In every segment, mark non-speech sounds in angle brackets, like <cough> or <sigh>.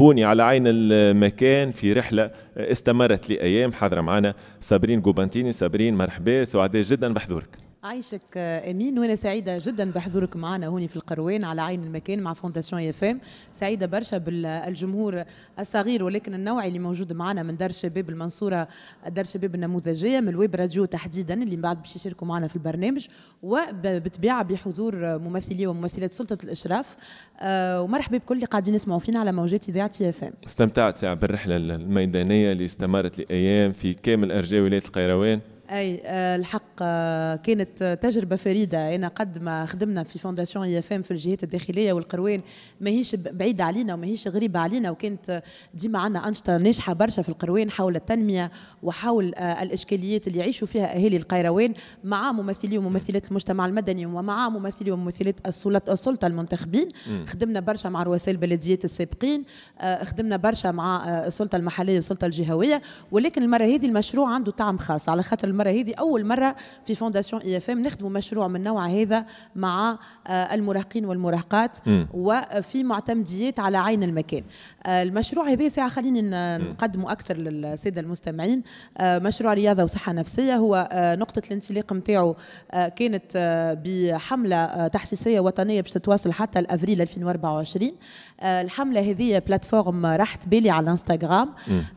هوني على عين المكان في رحلة استمرت لأيام حاضرة معنا صابرين جوبانتيني صابرين مرحبا سعداء جدا بحضورك عايشك امين وانا سعيده جدا بحضورك معنا هوني في القروان على عين المكان مع فونداسيون اف ام سعيده برشا بالجمهور الصغير ولكن النوعي اللي موجود معنا من دار الشباب المنصوره دار الشباب النموذجيه من الويب راديو تحديدا اللي من بعد باش يشاركوا معنا في البرنامج وبالطبيعه بحضور ممثلي وممثلات سلطه الاشراف آه، ومرحبا بكل اللي قاعدين يسمعوا فينا على موجات اذاعه اف ام استمتعت ساعه بالرحله الميدانيه اللي استمرت لايام في كامل ارجاء ولايه القيروان اي آه، الحق آه، كانت تجربه فريده انا قد ما خدمنا في فونداسيون اي اف ام في الجهات الداخليه والقروان ماهيش بعيده علينا وماهيش غريبه علينا وكانت ديما عندنا انشطه ناجحه برشا في القروان حول التنميه وحول آه، الاشكاليات اللي يعيشوا فيها اهالي القيروان مع ممثلي وممثلات المجتمع المدني ومع ممثلي وممثلات السلطه المنتخبين خدمنا برشا مع رؤساء البلديات السابقين خدمنا برشا مع السلطه المحليه والسلطه الجهويه ولكن المره هذه المشروع عنده طعم خاص على خاطر المره هذه اول مره في فونداسيون اي اف ام نخدموا مشروع من نوع هذا مع آه، المراهقين والمراهقات وفي معتمديات على عين المكان آه، المشروع هذا ساعه خليني نقدمه اكثر للساده المستمعين آه، مشروع رياضه وصحه نفسيه هو نقطه الانطلاق نتاعو كانت بحمله تحسيسيه وطنيه باش تتواصل حتى لافريل 2024 آه، الحمله هذه بلاتفورم رحت بالي على الانستغرام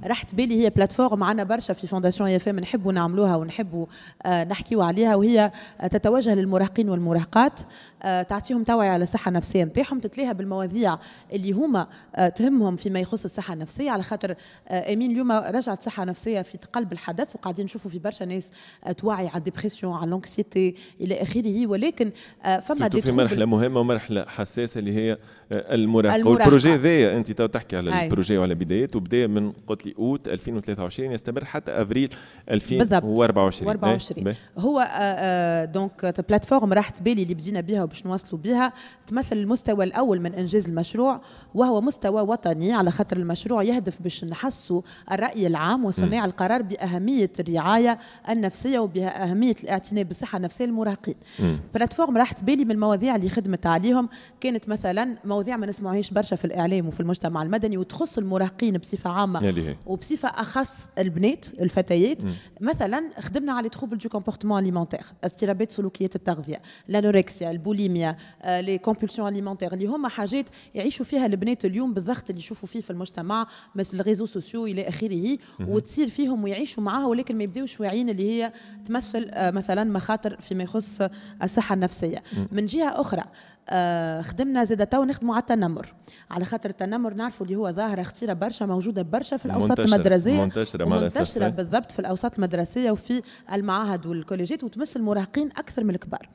رحت بالي هي بلاتفورم عنا برشا في فونداسيون اي اف ام نحبوا نعملوها ونحبوا آه، نحكيوا عليها وهي تتوجه للمراهقين والمراهقات آه، تعطيهم توعية على الصحة النفسية نتاعهم تتلاها بالمواضيع اللي هما آه، تهمهم فيما يخص الصحة النفسية على خاطر أمين آه، اليوم رجعت صحة نفسية في قلب الحدث وقاعدين نشوفوا في برشا ناس توعي على الديبرسيون على الانكسيتي إلى آخره ولكن فما في مرحلة مهمة ومرحلة حساسة اللي هي المراهقة والبروجي ذايا أنت تو تحكي على البروجي وعلى بدايته بدا من قلت لي أوت 2023 يستمر حتى أفريل 2024 بالضبط 24 هو دونك بلاتفورم راحت بالي اللي بدينا بها باش نوصلوا بها تمثل المستوى الاول من انجاز المشروع وهو مستوى وطني على خاطر المشروع يهدف باش نحسوا الراي العام وصناع القرار باهميه الرعايه النفسيه وباهميه الاعتناء بالصحه النفسيه للمراهقين بلاتفورم راحت بالي من المواضيع اللي خدمت عليهم كانت مثلا مواضيع ما نسمعوهاش برشا في الاعلام وفي المجتمع المدني وتخص المراهقين بصفه عامه وبصفه اخص البنات الفتيات مثلا خدمنا على تخوب دو كومبورتمون اليمونتير اضطرابات سلوكيات التغذيه الانوركسيا البولي بوليميا آه، لي كومبولسيون اليمونتير اللي هما حاجات يعيشوا فيها البنات اليوم بالضغط اللي يشوفوا فيه في المجتمع مثل الريزو سوسيو الى اخره وتصير فيهم ويعيشوا معاها ولكن ما يبداوش واعيين اللي هي تمثل آه، مثلا مخاطر فيما يخص آه، الصحه النفسيه من جهه اخرى خدمنا زاد تو نخدموا على التنمر على خاطر التنمر نعرفوا اللي هو ظاهره خطيره برشا موجوده برشا في الاوساط المدرسيه منتشره منتشره إيه. بالضبط في الاوساط المدرسيه وفي المعاهد والكوليجات وتمس المراهقين اكثر من الكبار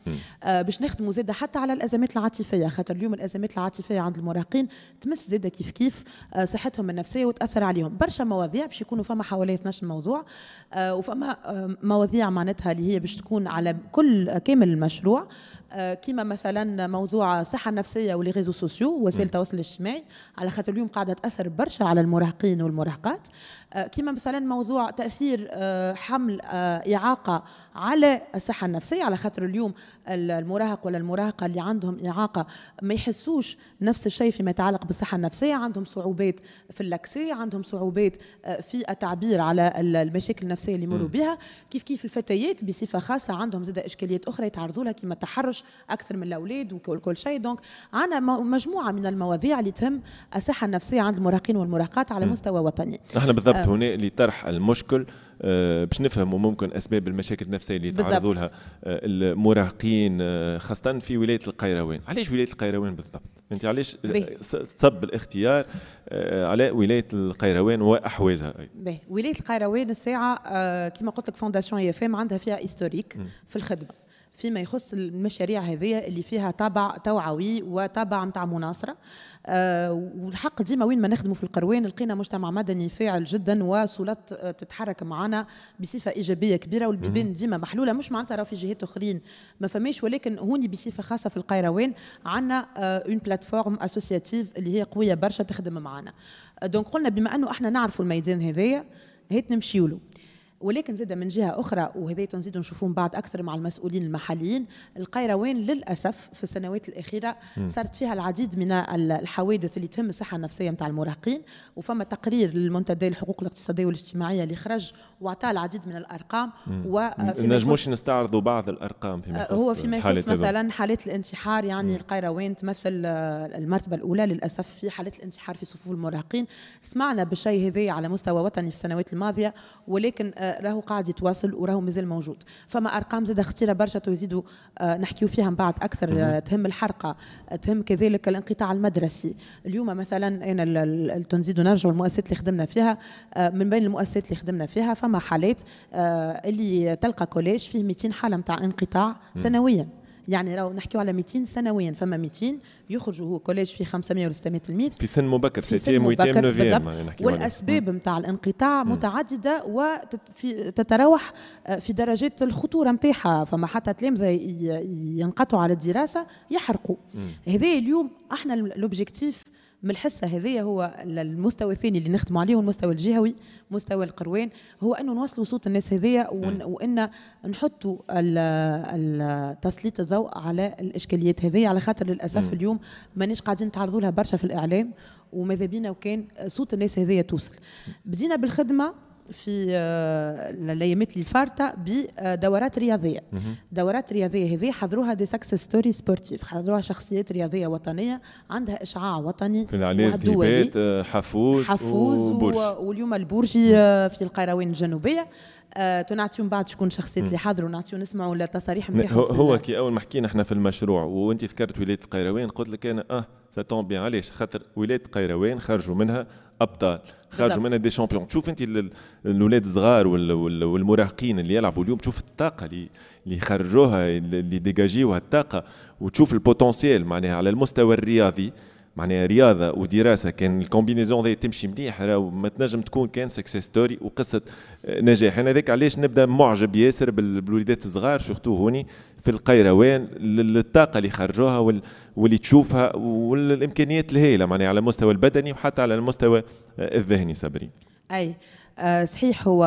باش نخدموا زاد زاده حتى على الازمات العاطفيه خاطر اليوم الازمات العاطفيه عند المراهقين تمس زاده كيف كيف آه، صحتهم النفسيه وتاثر عليهم برشا مواضيع باش يكونوا فما حوالي 12 موضوع آه، وفما آه، مواضيع معناتها اللي هي باش تكون على كل كامل المشروع آه، كيما مثلا موضوع الصحه النفسيه ولي ريزو سوسيو وسائل التواصل الاجتماعي على خاطر اليوم قاعده تاثر برشا على المراهقين والمراهقات آه، كيما مثلا موضوع تاثير آه، حمل اعاقه على الصحه النفسيه على خاطر اليوم المراهق ولا المراهقه اللي عندهم اعاقه ما يحسوش نفس الشيء فيما يتعلق بالصحه النفسيه عندهم صعوبات في اللاكسي عندهم صعوبات في التعبير على المشاكل النفسيه اللي يمروا بها كيف كيف الفتيات بصفه خاصه عندهم زاد اشكاليات اخرى يتعرضوا لها كيما التحرش الزوج اكثر من الاولاد وكل شيء دونك عندنا مجموعه من المواضيع اللي تهم الصحه النفسيه عند المراهقين والمراهقات على مستوى وطني احنا بالضبط هنا آه. لطرح المشكل أه باش نفهموا ممكن اسباب المشاكل النفسيه اللي يتعرضوا لها آه، المراهقين آه، خاصه في ولايه القيروان علاش ولايه القيروان بالضبط انت علاش تصب الاختيار على ولايه القيروان واحوازها ولايه القيروان الساعه كما قلت لك فونداسيون اي اف ام عندها فيها هيستوريك في الخدمه فيما يخص المشاريع هذه اللي فيها طابع توعوي وطابع نتاع مناصره آه، والحق ديما وين ما نخدموا في القروين لقينا مجتمع مدني فاعل جدا وسلطات تتحرك معنا بصفه ايجابيه كبيره والبيبان ديما محلوله مش معناتها راه في جهات اخرين ما فماش ولكن هوني بصفه خاصه في القيروان عندنا اون بلاتفورم اسوسياتيف اللي هي قويه برشا تخدم معنا دونك آه، قلنا بما انه احنا نعرفوا الميدان هذايا هيت نمشيولو ولكن زاد من جهه اخرى وهذا تنزيد نشوفون بعد اكثر مع المسؤولين المحليين القيروان للاسف في السنوات الاخيره صارت فيها العديد من الحوادث اللي تهم الصحه النفسيه نتاع المراهقين وفما تقرير للمنتدى الحقوق الاقتصاديه والاجتماعيه اللي خرج واعطى العديد من الارقام و نجموش نستعرضوا بعض الارقام فيما آه، يخص هو فيما يخص مثلا حالات الانتحار يعني القيروان تمثل آه، المرتبه الاولى للاسف في حالات الانتحار في صفوف المراهقين سمعنا بالشيء هذا على مستوى وطني في السنوات الماضيه ولكن آه، راهو قاعد يتواصل وراهو مازال موجود فما ارقام زاد اختيره برشا تزيدوا آه، نحكيو فيها من بعد اكثر آه، تهم الحرقه آه، تهم كذلك الانقطاع المدرسي اليوم مثلا انا تنزيد نرجع المؤسسات اللي خدمنا فيها من بين المؤسسات اللي خدمنا فيها فما حالات اللي تلقى كوليج فيه 200 حاله نتاع انقطاع سنويا يعني لو نحكيو على 200 سنويا فما 200 يخرجوا هو كوليج في 500 ولا 600 تلميذ في سن مبكر سيتيام ويتيام نوفيام والاسباب نتاع الانقطاع متعدده وتتراوح آه، في درجات الخطوره نتاعها فما حتى تلامذه ينقطعوا على الدراسه يحرقوا هذا اليوم احنا لوبجيكتيف من الحصه هذه هو المستوى الثاني اللي نخدموا عليه والمستوى الجهوي مستوى القروان هو انه نوصلوا صوت الناس هذيا وان نحطوا تسليط الضوء على الاشكاليات هذيا على خاطر للاسف اليوم مانيش قاعدين نتعرضوا لها برشا في الاعلام وماذا بينا وكان صوت الناس هذيا توصل بدينا بالخدمه في آه، ليمت لي الفارطه بدورات رياضيه دورات رياضيه هذه حضروها دي سكس ستوري سبورتيف حضروها شخصيات رياضيه وطنيه عندها اشعاع وطني في العلاج ذبات آه، حفوز حفوز واليوم البرجي آه، في القيروان الجنوبيه تنعطيو من بعد شكون الشخصيات اللي حضروا نعطيو نسمعوا التصاريح نتاعهم هو كي اول ما حكينا احنا في المشروع وانت ذكرت ولايه القيروان قلت لك انا اه سا بيان علاش خاطر ولايه القيروان خرجوا منها ابطال خرجوا منها دي شامبيون تشوف انت الاولاد الصغار والمراهقين اللي يلعبوا اليوم تشوف الطاقه اللي اللي خرجوها اللي ديجاجيوها الطاقه وتشوف البوتنسيال معناها على المستوى الرياضي معناها رياضه ودراسه كان الكومبينيزون هذه تمشي مليح راهو ما تنجم تكون كان سكسيس ستوري وقصه آه، نجاح انا ذاك علاش نبدا معجب ياسر بالوليدات الصغار سورتو هوني في القيروان للطاقه اللي خرجوها واللي تشوفها والامكانيات الهائله معناها على المستوى البدني وحتى على المستوى آه، الذهني صبري اي آه، صحيح هو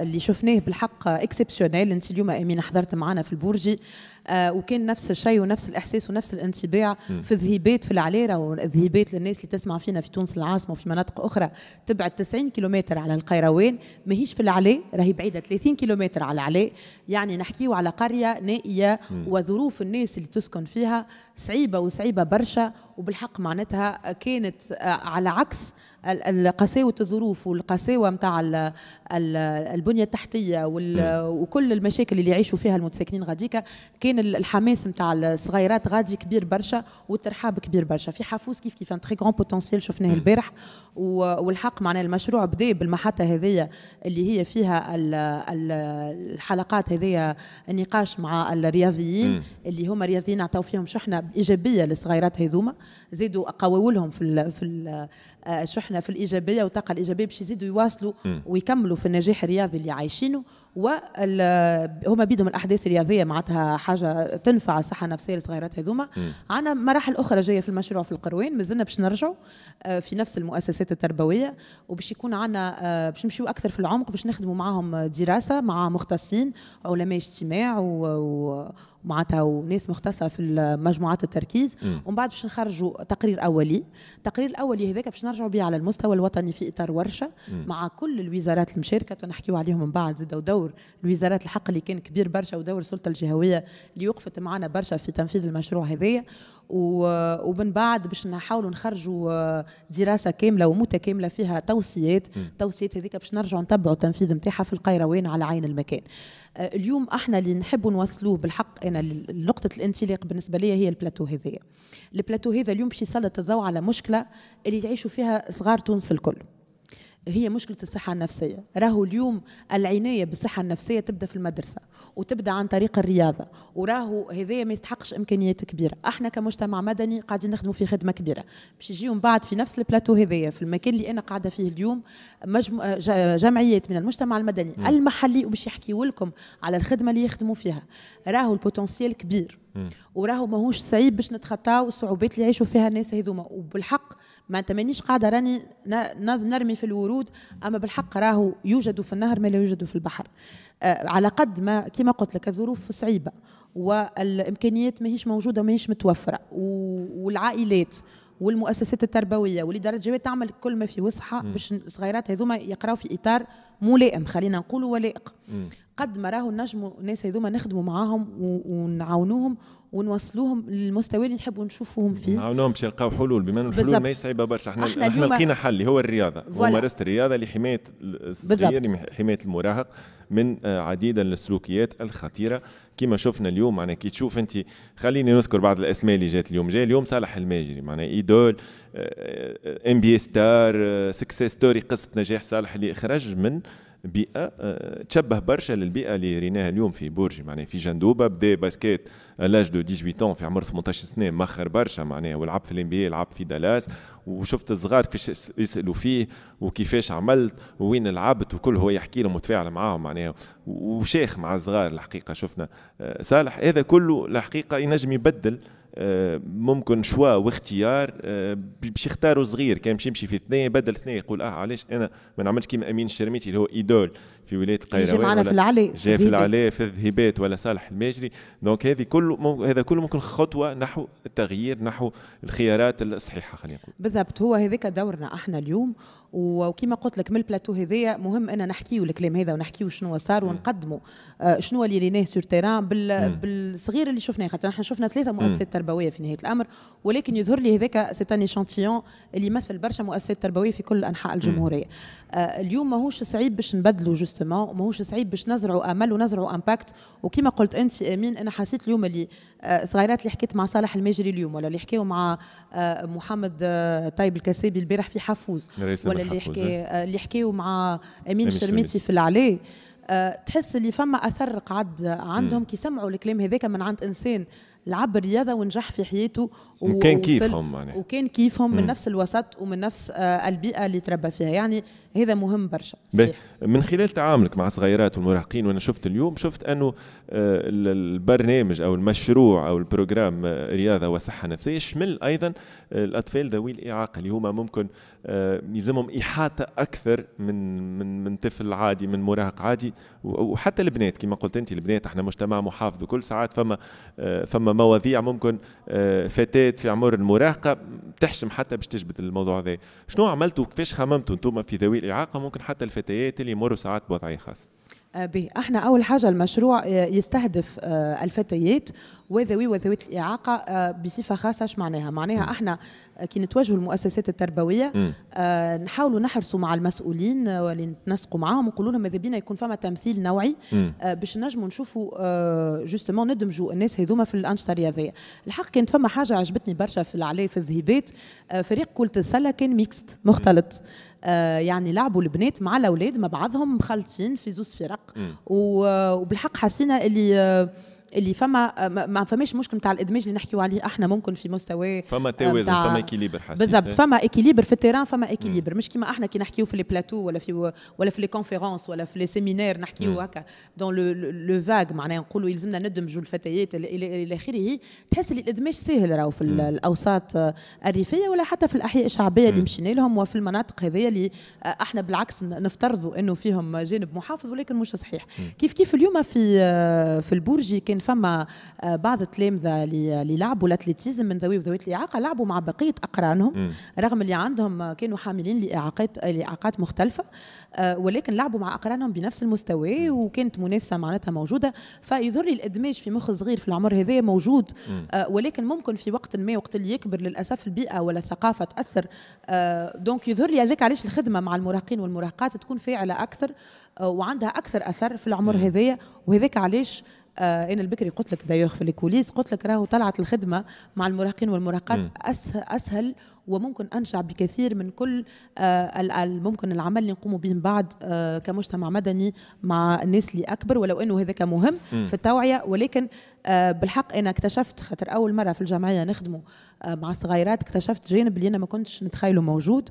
اللي شفناه بالحق اكسبسيونيل انت اليوم امينه حضرت معنا في البورجي آه، وكان نفس الشيء ونفس الاحساس ونفس الانطباع في الذهبات في العليره والذهبات للناس اللي تسمع فينا في تونس العاصمه وفي مناطق اخرى تبعد 90 كيلومتر على القيروان ماهيش في العلي راهي بعيده 30 كيلومتر على العلي يعني نحكيو على قريه نائيه وظروف الناس اللي تسكن فيها صعيبه وصعيبه برشا وبالحق معناتها كانت آه، على عكس القساوة الظروف والقساوة متاع البنية التحتية وكل المشاكل اللي يعيشوا فيها المتساكنين غاديكا كان الحماس متاع الصغيرات غادي كبير برشا والترحاب كبير برشا في حافوس كيف كيف ان تري غران بوتنسيال شفناه البارح والحق معناه المشروع بدا بالمحطة هذيا اللي هي فيها الحلقات هذيا النقاش مع الرياضيين اللي هما رياضيين عطاو فيهم شحنة إيجابية للصغيرات هذوما زادوا قواولهم في في آه، شحنه في الايجابيه والطاقه الايجابيه باش يزيدوا يواصلوا ويكملوا في النجاح الرياضي اللي عايشينه وهما بيدهم الاحداث الرياضيه معناتها حاجه تنفع الصحه النفسيه للصغيرات هذوما عندنا مراحل اخرى جايه في المشروع في القروين مازلنا باش نرجعوا آه، في نفس المؤسسات التربويه وباش يكون عندنا آه، باش نمشيو اكثر في العمق باش نخدموا معاهم دراسه مع مختصين علماء اجتماع ومعناتها وناس مختصه في مجموعات التركيز ومن بعد باش نخرجوا تقرير اولي التقرير الاولي هذاك باش نرجعوا به على المستوى الوطني في اطار ورشه مع كل الوزارات المشاركه ونحكيوا عليهم من بعد زاد دور لوزارات الحق اللي كان كبير برشا ودور السلطه الجهويه اللي وقفت معنا برشا في تنفيذ المشروع هذايا ومن بعد باش نحاولوا نخرجوا آه، دراسه كامله ومتكامله فيها توصيات توصيات هذيك باش نرجعوا نتبعوا التنفيذ نتاعها في القيروان على عين المكان آه، اليوم احنا اللي نحبوا نوصلوه بالحق انا نقطه الانطلاق بالنسبه لي هي البلاتو هذايا البلاتو هذا اليوم باش يسلط الضوء على مشكله اللي يعيشوا فيها صغار تونس الكل هي مشكله الصحه النفسيه راهو اليوم العنايه بالصحه النفسيه تبدا في المدرسه وتبدا عن طريق الرياضه وراهو هذايا ما يستحقش امكانيات كبيره احنا كمجتمع مدني قاعدين نخدموا في خدمه كبيره باش يجيو بعد في نفس البلاتو هذايا في المكان اللي انا قاعده فيه اليوم مجمو... جمعيات من المجتمع المدني م. المحلي وباش يحكيوا لكم على الخدمه اللي يخدموا فيها راهو البوتنسيال كبير وراهو ماهوش صعيب باش نتخطاو الصعوبات اللي يعيشوا فيها الناس هذوما وبالحق ما انت مانيش قاعده راني نرمي في الورود اما بالحق راهو يوجد في النهر ما لا يوجد في البحر آه على قد ما كما قلت لك الظروف صعيبه والامكانيات ماهيش موجوده ماهيش متوفره والعائلات والمؤسسات التربويه والادارات الجويه تعمل كل ما في وسعها باش الصغيرات هذوما يقراو في اطار ملائم خلينا نقولوا ولائق قد ما راهو نجموا ناس هذوما نخدموا معاهم ونعاونوهم ونوصلوهم للمستوى اللي نحبوا نشوفوهم فيه نعاونوهم باش يلقاو حلول بما انه الحلول ما صعيبه برشا احنا احنا, لقينا حل اللي هو الرياضه ممارسه الرياضه لحمايه الصغير حمايه المراهق من آه، عديد السلوكيات الخطيره كما شفنا اليوم معناها كي تشوف انت خليني نذكر بعض الاسماء اللي جات اليوم جاي اليوم صالح الماجري معناها ايدول ام بي ستار سكسيس ستوري قصه نجاح صالح اللي خرج من بيئه آه، تشبه برشا للبيئه اللي ريناها اليوم في برج معناها في جندوبه بدا باسكيت لاج دو 18 في عمر 18 سنه مخر برشا معناها ولعب في الام بي لعب في دالاس وشفت الصغار كيفاش يسالوا فيه وكيفاش عملت وين لعبت وكل هو يحكي لهم وتفاعل معاهم معناها وشيخ مع الصغار الحقيقه شفنا آه، صالح هذا كله الحقيقه ينجم يبدل آه، ممكن شوا واختيار آه، باش يختاروا صغير كان باش يمشي في ثنايا بدل ثنايا يقول اه علاش انا ما نعملش كيما امين الشرميتي اللي هو ايدول في ولايه قيروان معنا في العلي جاي في العلي في الذهبات ولا صالح الماجري دونك هذه كله هذا كله ممكن خطوه نحو التغيير نحو الخيارات الصحيحه خلينا نقول بالضبط هو هذاك دورنا احنا اليوم وكما قلت لك من البلاتو هذايا مهم انا نحكيو الكلام هذا ونحكيو شنو صار ونقدموا آه، شنو اللي ريناه سور تيران بالصغير اللي شفناه خاطر احنا شفنا ثلاثه مؤسسات تربويه في نهايه الامر ولكن يظهر لي هذاك سيت ان ايشانتيون اللي يمثل برشا مؤسسات تربويه في كل انحاء الجمهوريه آه، اليوم ماهوش صعيب باش نبدلوا جوستومون ماهوش صعيب باش نزرعوا امل ونزرعوا امباكت وكما قلت انت امين انا حسيت اليوم اللي آه، صغيرات اللي حكيت مع صالح المجري اليوم ولا اللي حكيوا مع آه، محمد آه، طيب الكسابي البارح في حفوز ولا اللي حكي إيه. اللي حكيوا مع امين الشرميتي في العلي تحس اللي فما اثر قعد عندهم كي سمعوا الكلام هذاك من عند انسان لعب الرياضه ونجح في حياته وكان كيفهم يعني. وكان كيفهم من نفس الوسط ومن نفس آه، البيئه اللي تربى فيها يعني هذا مهم برشا من خلال تعاملك مع الصغيرات والمراهقين وانا شفت اليوم شفت انه آه، البرنامج او المشروع او البروجرام آه، رياضه وصحه نفسيه شمل ايضا الاطفال ذوي الاعاقه اللي هما ممكن يلزمهم احاطه اكثر من من من طفل عادي من مراهق عادي وحتى البنات كما قلت انت البنات احنا مجتمع محافظ وكل ساعات فما فما مواضيع ممكن آه، فتاة في عمر المراهقة تحشم حتى باش تجبد الموضوع هذا شنو عملتوا كيفاش خممتوا انتم في ذوي الإعاقة ممكن حتى الفتيات اللي يمروا ساعات بوضعية خاصة آه، به احنا اول حاجه المشروع آه، يستهدف آه، الفتيات وذوي وذوات الاعاقه بصفه خاصه اش معناها معناها احنا كي نتوجهوا المؤسسات التربويه نحاولوا نحرصوا مع المسؤولين واللي نتنسقوا معاهم ونقولوا لهم ماذا بينا يكون فما تمثيل نوعي باش نجموا نشوفوا جوستومون ندمجوا الناس هذوما في الانشطه الرياضيه الحق كانت فما حاجه عجبتني برشا في العلاية في الذهبات فريق كره السله كان ميكست مختلط آه، يعني لعبوا البنات مع الاولاد مع بعضهم مخلطين في زوز فرق وبالحق حسينا اللي آه اللي فما ما فماش مشكل نتاع الادماج اللي نحكيو عليه احنا ممكن في مستوى فما توازن فما اكيليبر حسيت بالضبط إيه. فما اكيليبر في التيران فما اكيليبر مش كيما احنا كي نحكيو في لي بلاتو ولا في ولا في لي كونفيرونس ولا في لي سيمينير نحكيو هكا دون لو فاغ معناها نقولوا يلزمنا ندمجوا الفتيات الى اخره تحس اللي الادماج ساهل راهو في الاوساط الريفيه ولا حتى في الاحياء الشعبيه اللي مشينا لهم وفي المناطق هذيا اللي احنا بالعكس نفترضوا انه فيهم جانب محافظ ولكن مش صحيح كيف كيف اليوم في في البرجي كان فما آه، بعض التلامذه اللي لعبوا الاتليتيزم من ذوي وذوات الاعاقه لعبوا مع بقيه اقرانهم رغم اللي عندهم كانوا حاملين لاعاقات لاعاقات مختلفه آه، ولكن لعبوا مع اقرانهم بنفس المستوى وكانت منافسه معناتها موجوده فيظهر لي الادماج في مخ صغير في العمر هذا موجود آه، ولكن ممكن في وقت ما وقت اللي يكبر للاسف البيئه ولا الثقافه تاثر دونك يظهر لي هذاك علاش الخدمه مع المراهقين والمراهقات تكون فاعله اكثر وعندها اكثر اثر في العمر هذايا وهذاك علاش آه انا البكري قلت لك دايوغ في الكوليس قلت لك راهو طلعت الخدمه مع المراهقين والمراهقات اسهل اسهل وممكن انشع بكثير من كل آه، ممكن العمل اللي نقوموا به بعد آه، كمجتمع مدني مع الناس اللي اكبر ولو انه هذاك مهم في التوعيه ولكن آه، بالحق انا اكتشفت خاطر اول مره في الجمعيه نخدمه مع الصغيرات اكتشفت جانب اللي انا ما كنتش نتخيله موجود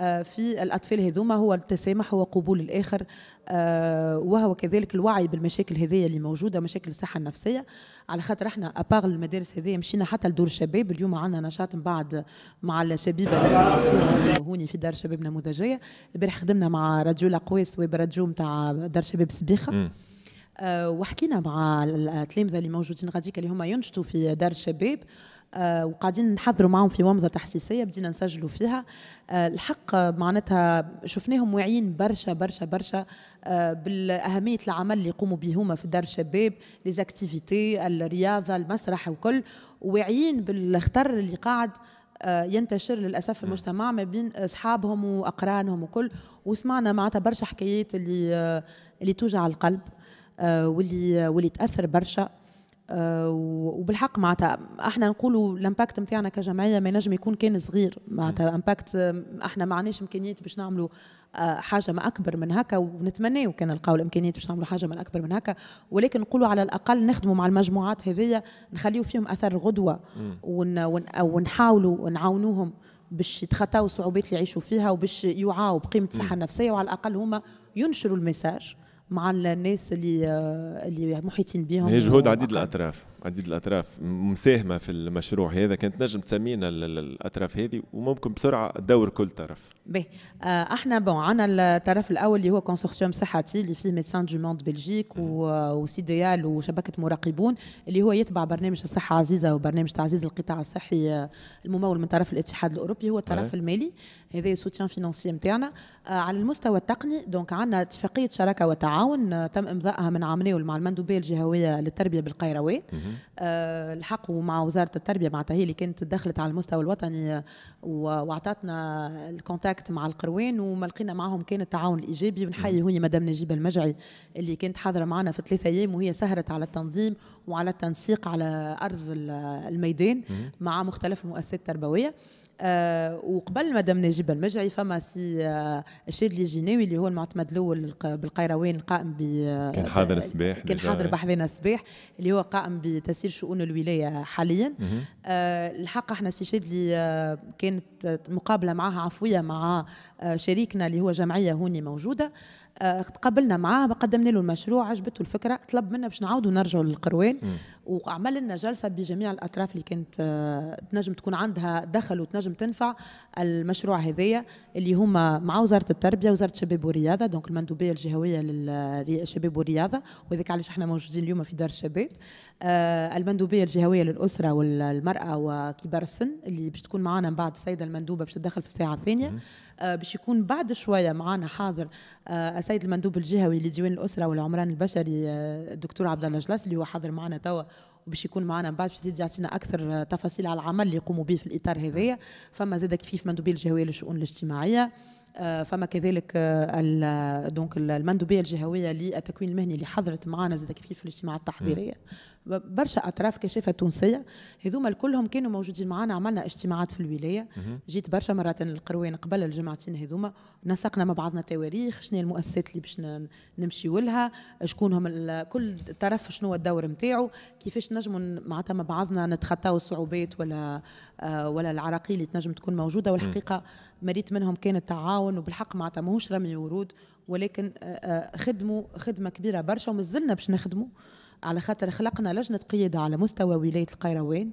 في الاطفال هذوما هو التسامح هو قبول الاخر وهو كذلك الوعي بالمشاكل هذية اللي موجوده مشاكل الصحه النفسيه على خاطر احنا ابار المدارس هذية مشينا حتى لدور الشباب اليوم عندنا نشاط من بعد مع شبيبه هوني في دار شباب نموذجيه البارح خدمنا مع راديو الاقواس وبراديو نتاع دار شباب سبيخه آه، وحكينا مع التلامذه اللي موجودين غاديك اللي هما ينشطوا في دار الشباب آه، وقاعدين نحضروا معاهم في ومضه تحسيسيه بدينا نسجلوا فيها آه، الحق معناتها شفناهم واعيين برشا برشا برشا بالاهميه العمل اللي يقوموا به هما في دار الشباب ليزاكتيفيتي الرياضه المسرح وكل واعيين بالخطر اللي قاعد آه، ينتشر للاسف في المجتمع ما بين اصحابهم واقرانهم وكل وسمعنا معناتها برشا حكايات اللي آه، اللي توجع القلب آه، واللي واللي تاثر برشا آه، وبالحق معناتها احنا نقولوا الامباكت نتاعنا كجمعيه ما ينجم يكون كان صغير معناتها امباكت آه، احنا ما عندناش امكانيات باش نعملوا آه، حاجه ما اكبر من هكا ونتمناو كان نلقاو الامكانيات باش نعملوا حاجه ما اكبر من هكا ولكن نقولوا على الاقل نخدموا مع المجموعات هذيا نخليو فيهم اثر غدوه ون ونحاولوا نعاونوهم باش يتخطاو الصعوبات اللي يعيشوا فيها وباش يوعاوا بقيمه الصحه النفسيه وعلى الاقل هما ينشروا المساج مع الناس اللي آه، اللي محيطين بهم هي جهود عديد الاطراف عديد الاطراف مساهمه في المشروع هذا كانت نجم تسمينا الاطراف هذه وممكن بسرعه تدور كل طرف بي آه، احنا بون عندنا الطرف الاول اللي هو كونسورسيوم صحتي اللي فيه ميدسان دو موند بلجيك وسيديال وشبكه مراقبون اللي هو يتبع برنامج الصحه عزيزه وبرنامج تعزيز القطاع الصحي آه، الممول من طرف الاتحاد الاوروبي هو الطرف أه. المالي هذا سوتيان فينانسي نتاعنا آه، على المستوى التقني دونك عندنا اتفاقيه شراكه وتعاون تم امضائها من عامين مع المندوبيه الجهويه للتربيه بالقيروان آه، لحقوا مع وزاره التربيه معناتها هي اللي كانت دخلت على المستوى الوطني آه، واعطتنا الكونتاكت مع القروان وما لقينا معهم كان التعاون الايجابي ونحيي هوني مدام نجيبه المجعي اللي كانت حاضره معنا في ثلاثة ايام وهي سهرت على التنظيم وعلى التنسيق على ارض الميدان مع مختلف المؤسسات التربويه آه، وقبل ما دمنا جبل مجعي فما سي الشيد آه، اللي جيناوي اللي هو المعتمد الاول بالقيروان القائم ب كان حاضر الصباح آه، كان حاضر بحذنا الصباح اللي هو قائم بتسيير شؤون الولايه حاليا آه الحق احنا سي شيد اللي كانت مقابله معها عفويه مع شريكنا اللي هو جمعيه هوني موجوده تقابلنا آه، معاه قدمنا له المشروع عجبته الفكره طلب منا باش نعاودوا نرجعوا للقروان وعمل لنا جلسه بجميع الاطراف اللي كانت آه، تنجم تكون عندها دخل وتنجم تنفع المشروع هذايا اللي هما مع وزاره التربيه وزاره الشباب والرياضه دونك المندوبيه الجهويه للشباب والرياضه وذاك علاش احنا موجودين اليوم في دار الشباب آه، المندوبيه الجهويه للاسره والمراه وكبار السن اللي باش تكون معنا من بعد السيده المندوبه باش تدخل في الساعه الثانيه باش يكون بعد شويه معنا حاضر السيد المندوب الجهوي لديوان الاسره والعمران البشري آه، الدكتور عبد الله جلاس اللي هو حاضر معنا توا وباش يكون معنا من بعد باش يزيد يعطينا اكثر آه، تفاصيل على العمل اللي يقوموا به في الاطار هذايا نعم. فما زاد كفيف مندوبيه الجهويه للشؤون الاجتماعيه آه، فما كذلك دونك المندوبيه الجهويه للتكوين المهني اللي حضرت معنا زاد كفيف في الاجتماعات التحضيريه نعم. برشا اطراف كشافه تونسيه هذوما كلهم كانوا موجودين معنا عملنا اجتماعات في الولايه جيت برشا مرات للقروان قبل الجمعتين هذوما نسقنا مع بعضنا تواريخ شنو المؤسسات اللي باش نمشيو لها شكون هم كل طرف شنو الدور نتاعو كيفاش نجموا معناتها مع بعضنا نتخطاو الصعوبات ولا آه، ولا العراقيل اللي تنجم تكون موجوده والحقيقه مريت منهم كان التعاون وبالحق معناتها ماهوش رمي ورود ولكن آه، آه، خدموا خدمه كبيره برشا ومازلنا باش نخدموا على خاطر خلقنا لجنه قياده على مستوى ولايه القيروان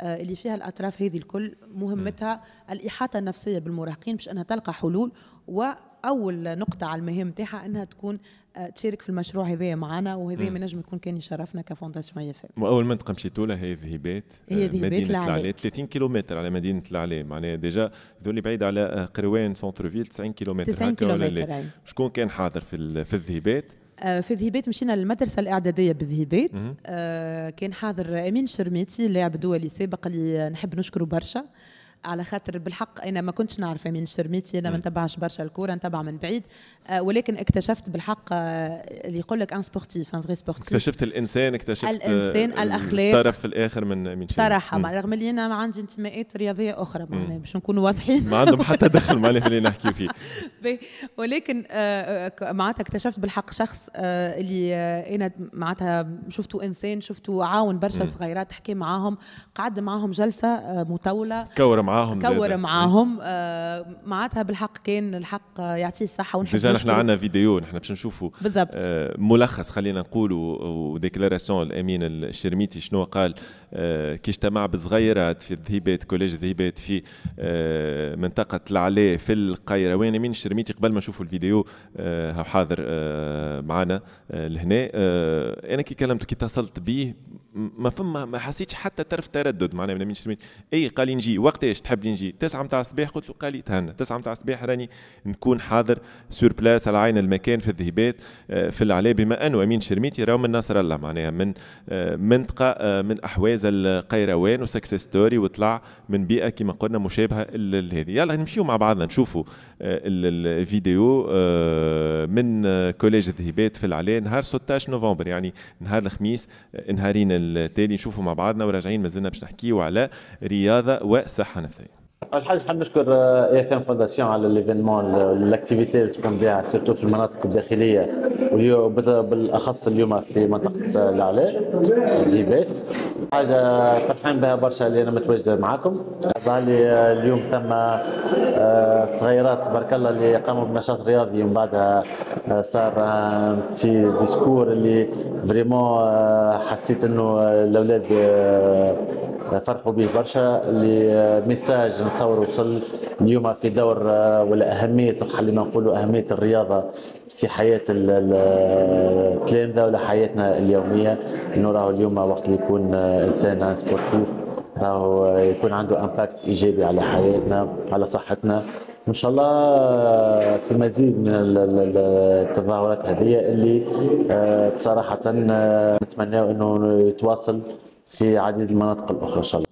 آه، اللي فيها الاطراف هذه الكل مهمتها الاحاطه النفسيه بالمراهقين باش انها تلقى حلول واول نقطه على المهام تاعها انها تكون آه، تشارك في المشروع هذايا معنا وهذا ما نجم يكون كان يشرفنا كفونداسيون اف واول منطقه مشيتوا لها هي ذهبات آه، هي ذهبات مدينه العلي 30 كيلومتر على مدينه العلي معناها ديجا ذولي بعيد على قروان سونتر فيل 90 كيلومتر 90 كيلومتر شكون كان حاضر في في الذهبات آه، في ذهبيت مشينا للمدرسة الإعدادية بذهبات آه، كان حاضر أمين شرميتي لاعب دولي سابق اللي نحب نشكره برشا على خاطر بالحق انا ما كنتش نعرف امين شرميتي انا ما نتبعش برشا الكوره نتبع من بعيد آه، ولكن اكتشفت بالحق آه، اللي يقول لك ان سبورتيف ان فري سبورتيف اكتشفت الانسان اكتشفت آه، الانسان الاخلاق الطرف الاخر من امين شرميتي صراحه رغم اللي انا ما عندي انتماءات رياضيه اخرى معناها باش نكونوا واضحين ما عندهم حتى دخل معناها في اللي نحكي فيه <laughs> ولكن معناتها اكتشفت بالحق شخص اللي انا معناتها شفته انسان شفته عاون برشا صغيرات حكي معاهم قعد معاهم جلسه مطوله كورة معاهم كور معاهم آه معناتها بالحق كان الحق يعطيه الصحه ونحب ديجا نحن عندنا فيديو نحن باش نشوفوا بالضبط آه ملخص خلينا نقولوا وديكلاراسيون الامين الشرميتي شنو قال آه كي اجتمع بصغيرات في الذهيبات كوليج ذهيبات في آه منطقه العلي في القيروان امين الشرميتي قبل ما نشوفوا الفيديو آه حاضر آه معنا آه لهنا آه انا كي كلمت كي اتصلت به ما فما ما حسيتش حتى طرف تردد معناها من امين الشرميتي اي قال لي نجي وقتاش وقتاش تحب نجي تسعة متاع الصباح قلت له قال لي تهنى تسعة متاع الصباح راني نكون حاضر سور بلاس على عين المكان في الذهبات آه، في العلا بما انه امين شرميتي راهو من نصر الله معناها من آه، منطقه آه، من احواز القيروان وسكسس ستوري وطلع من بيئه كما قلنا مشابهه لهذه يلا نمشيو مع بعضنا نشوفوا الفيديو من كوليج الذهبات في العلا نهار 16 نوفمبر يعني نهار الخميس نهارين التالي نشوفوا مع بعضنا وراجعين مازلنا باش نحكيو على رياضه وصحه نفسيه الحاج حاب نشكر اف ام فونداسيون على ليفينمون الاكتيفيتي آه، اللي تقوم بها سيرتو في المناطق الداخليه واليوم بالاخص اليوم في منطقه آه، العلاء زيبات حاجه فرحان بها برشا اللي انا متواجده معاكم ظهر لي آه، اليوم ثم صغيرات تبارك الله اللي قاموا بنشاط رياضي ومن بعدها صار تي ديسكور اللي فريمون حسيت انه الاولاد فرحوا به برشا لميساج نتصور وصل اليوم في دور آه، ولا اهميه خلينا نقولوا اهميه الرياضه في حياه التلامذه ولا حياتنا اليوميه انه راهو اليوم وقت اللي يكون آه، انسان سبورتيف راهو آه، يكون عنده امباكت ايجابي على حياتنا على صحتنا وان شاء الله في مزيد من التظاهرات هذه اللي بصراحه نتمنى انه يتواصل في عديد المناطق الاخرى ان شاء الله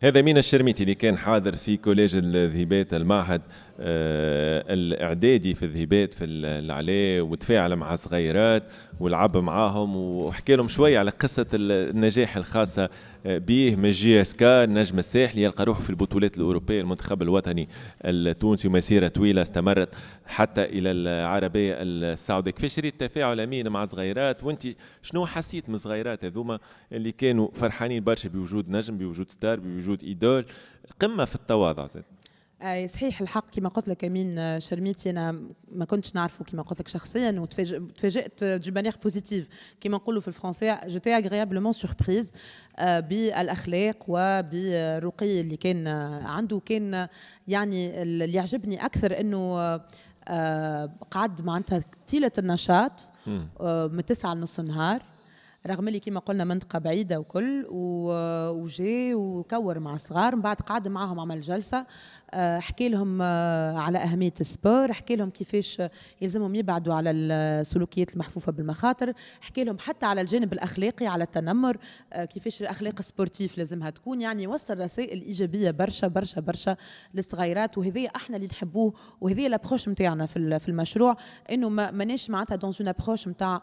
هذا مينا الشرميتي اللي كان حاضر في كوليج الذهبات المعهد آه، الاعدادي في الذهبات في العلاء وتفاعل مع صغيرات ولعب معاهم وحكى لهم شويه على قصه النجاح الخاصه به آه، من جي اس كا النجم الساحلي يلقى روحه في البطولات الاوروبيه المنتخب الوطني التونسي مسيره طويله استمرت حتى الى العربيه السعوديه كيفاش ريت تفاعل امين مع صغيرات وانت شنو حسيت من صغيرات هذوما اللي كانوا فرحانين برشا بوجود نجم بوجود ستار بوجود ايدول قمه في التواضع زاد اي آه، صحيح الحق كما قلت لك امين آه، شرميتي انا ما كنتش نعرفه كما قلت لك شخصيا وتفاجات دو مانيير بوزيتيف كما نقولوا في الفرنسي جيتي اغريابلمون سوربريز بالاخلاق وبالرقي اللي كان آه، عنده كان يعني اللي يعجبني اكثر انه قعد معناتها طيله النشاط من 9 لنص النهار رغم اللي كما قلنا منطقه بعيده وكل وجي وكور مع الصغار من بعد قعد معاهم عمل جلسه آه، حكي لهم آه، على اهميه السبور حكي لهم كيفاش يلزمهم يبعدوا على السلوكيات المحفوفه بالمخاطر حكي لهم حتى على الجانب الاخلاقي على التنمر آه، كيفاش الاخلاق السبورتيف لازمها تكون يعني يوصل رسائل ايجابيه برشا برشا برشا للصغيرات وهذا احنا اللي نحبوه وهذه لابروش نتاعنا في المشروع انه ما ماناش معناتها دون اون ابروش نتاع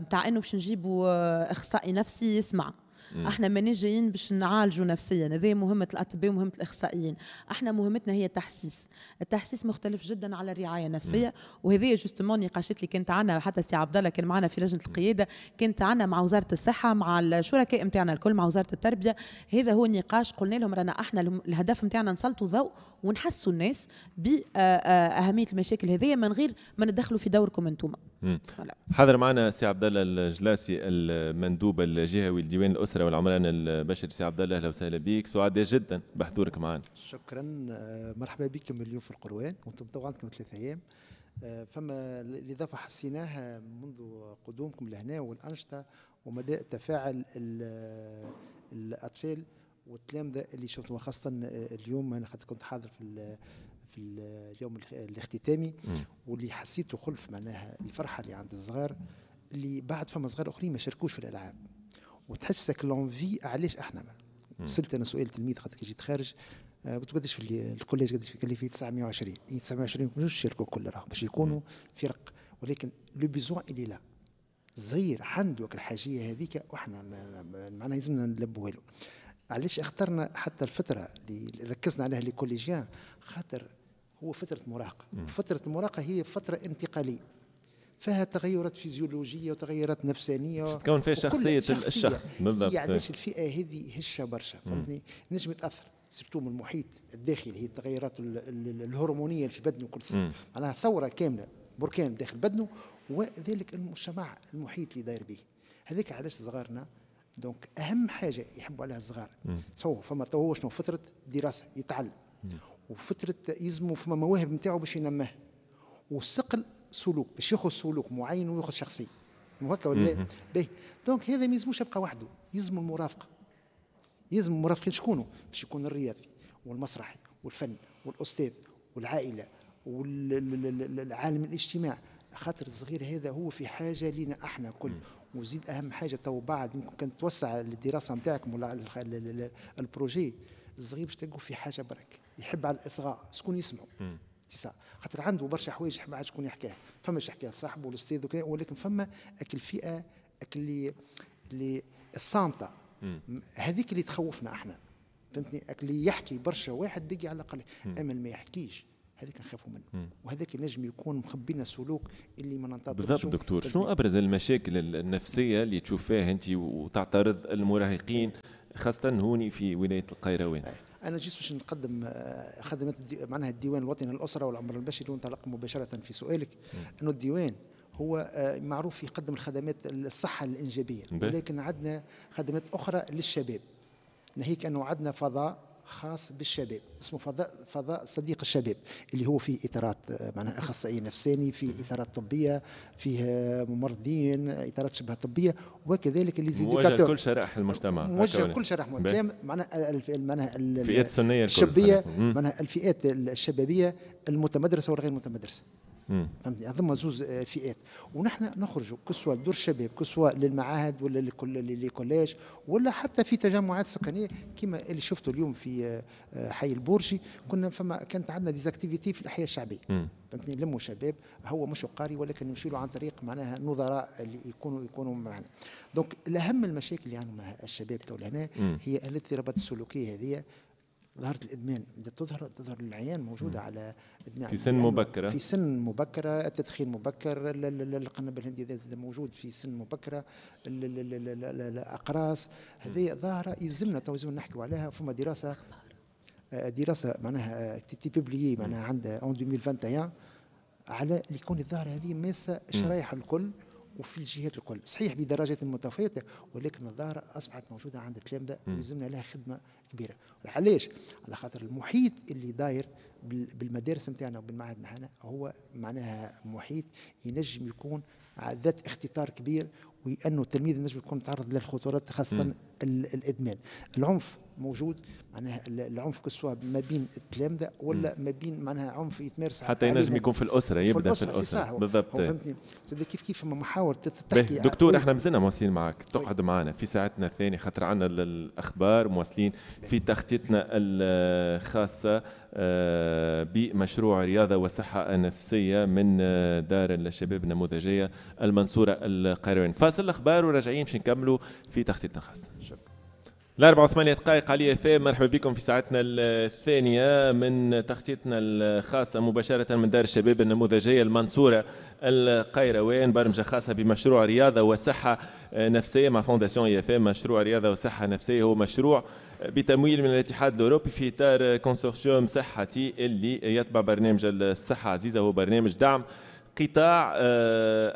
نتاع انه باش نجيبوا اخصائي نفسي يسمع احنا ما جايين باش نعالجوا نفسيا هذه مهمه الاطباء ومهمه الاخصائيين احنا مهمتنا هي التحسيس التحسيس مختلف جدا على الرعايه النفسيه وهذه جوستومون النقاشات اللي كانت عندنا حتى سي عبد الله كان معنا في لجنه القياده كانت عندنا مع وزاره الصحه مع الشركاء نتاعنا الكل مع وزاره التربيه هذا هو النقاش قلنا لهم رانا احنا الهدف نتاعنا نسلطوا ضوء ونحسوا الناس باهميه المشاكل هذه من غير ما ندخلوا في دوركم انتم هذا معنا سي عبد الله الجلاسي المندوب الجهوي لديوان الاسره والعمران البشري سي عبد الله اهلا وسهلا بك سعداء جدا بحضورك معنا شكرا آه، مرحبا بكم اليوم في القروان وانتم تو عندكم ثلاث ايام آه، فما الاضافه حسيناها منذ قدومكم لهنا والانشطه ومدى تفاعل آه، الاطفال والتلامذه اللي شفتهم خاصه اليوم انا كنت حاضر في في اليوم الاختتامي واللي حسيته خلف معناها الفرحه اللي عند الصغار اللي بعد فما صغار اخرين ما شاركوش في الالعاب وتحسك لونفي علاش احنا سالت انا سؤال تلميذ خاطر كي جيت خارج آه، قلت قداش في الكوليج قداش في 920 920 إيه، ما يشاركوا كل راه باش يكونوا فرق ولكن لو بيزوان اللي لا صغير عنده الحاجيه هذيك واحنا معناها لازمنا نلبوا له علاش اخترنا حتى الفتره اللي ركزنا عليها لي كوليجيان خاطر هو فترة مراهقة فترة المراهقة هي فترة انتقالية فيها تغيرات فيزيولوجية وتغيرات نفسانية تكون فيها شخصية, الشخص بالضبط علاش الفئة هذه هشة برشا فهمتني نجم تأثر سيرتو من المحيط الداخلي هي التغيرات الهرمونية في بدنه كل معناها ثورة كاملة بركان داخل بدنه وذلك المجتمع المحيط اللي داير به هذيك علاش صغارنا دونك اهم حاجه يحبوا عليها الصغار تصور فما تو شنو فتره دراسه يتعلم وفتره يلزمه فما مواهب نتاعو باش ينماه والثقل سلوك باش ياخذ سلوك معين وياخذ شخصيه مو هكا ولا باهي دونك هذا ما يلزموش يبقى وحده يلزم المرافقه يلزم المرافقين شكونوا باش يكون الرياضي والمسرحي والفن والاستاذ والعائله والعالم الاجتماع خاطر الصغير هذا هو في حاجه لينا احنا كل وزيد اهم حاجه تو بعد يمكن كان توسع الدراسه نتاعكم ولا البروجي الصغير باش تلقوا في حاجه برك يحب على الاصغاء شكون يسمعوا اتساع خاطر عنده برشا حوايج ما عادش شكون يحكيها فما يحكيها صاحبه والاستاذ وكذا ولكن فما الفئه اللي اللي الصامته هذيك اللي تخوفنا احنا فهمتني اللي يحكي برشا واحد بيجي على الاقل اما اللي ما يحكيش هذيك نخافوا منه وهذاك نجم يكون مخبينا سلوك اللي ما ننتظرش بالضبط دكتور شنو ابرز المشاكل النفسيه اللي فيها انت وتعترض المراهقين خاصة هوني في ولاية القيروان انا جيت باش نقدم آه، خدمات معناها الديوان الوطني للاسره والعمر البشري ونتعلق مباشره في سؤالك انه الديوان هو آه، معروف يقدم الخدمات الصحه الانجابيه ولكن عندنا خدمات اخرى للشباب ناهيك انه عندنا فضاء خاص بالشباب اسمه فضاء فضاء صديق الشباب اللي هو فيه اطارات آه، معناها اخصائيين نفساني فيه اطارات طبيه فيه آه، ممرضين اطارات شبه طبيه وكذلك اللي زيد موجه كل شرائح المجتمع موجه كل شرائح المجتمع معناها معناها الفئات السنيه الشبيه معناها الفئات الشبابيه المتمدرسه والغير متمدرسه فهمتني هذوما زوز آه، فئات ونحن نخرجوا كسوا دور الشباب كسوا للمعاهد ولا للكوليج ولا حتى في تجمعات سكنيه كما اللي شفته اليوم في آه، آه، حي البرجي كنا فما كانت عندنا ديزاكتيفيتي في الاحياء الشعبيه فهمتني لموا شباب هو مش قاري ولكن يشيلوا عن طريق معناها نظراء اللي يكونوا يكونوا معنا دونك الاهم المشاكل اللي يعني مع الشباب تو هنا هي الاضطرابات السلوكيه هذه ظهرت الادمان بدات تظهر تظهر العيان موجوده مم. على ادمان في سن مبكره في سن مبكره التدخين مبكر القنب الهندي ذات موجود في سن مبكره الاقراص هذه ظاهره يلزمنا تو نحكوا عليها فما دراسه آه، دراسه معناها آه، تي بيبليي معناها عندها اون 2021 على اللي يكون الظاهره هذه ماسه الشرايح الكل وفي الجهات الكل صحيح بدرجات متفاوته ولكن الظاهره اصبحت موجوده عند التلامذه ويلزمنا لها خدمه كبيره علاش على خاطر المحيط اللي داير بالمدارس نتاعنا وبالمعهد نتاعنا هو معناها محيط ينجم يكون ذات اختطار كبير وانه التلميذ ينجم يكون تعرض للخطورات خاصه الادمان العنف موجود معناها العنف كسوا ما بين التلامذه ولا ما بين معناها عنف يتمارس حتى ينجم يكون في الاسره يبدا في الاسره, الأسرة. بالضبط فهمتني كيف كيف فما محاور تحكي دكتور احنا مازلنا مواصلين معك تقعد معنا في ساعتنا الثانيه خاطر عندنا الاخبار مواصلين في تغطيتنا الخاصه آه، بمشروع رياضه وصحه نفسيه من آه، دار الشباب النموذجيه المنصوره القيروان فاصل الاخبار وراجعين باش نكملوا في تغطيتنا الخاصه الأربعة وثمانية دقائق علي اف مرحبا بكم في ساعتنا الثانية من تخطيطنا الخاصة مباشرة من دار الشباب النموذجية المنصورة القيروان برمجة خاصة بمشروع رياضة وصحة نفسية مع فونداسيون اف مشروع رياضة وصحة نفسية هو مشروع بتمويل من الاتحاد الاوروبي في اطار كونسورسيوم صحتي اللي يتبع برنامج الصحة عزيزة هو برنامج دعم قطاع آه،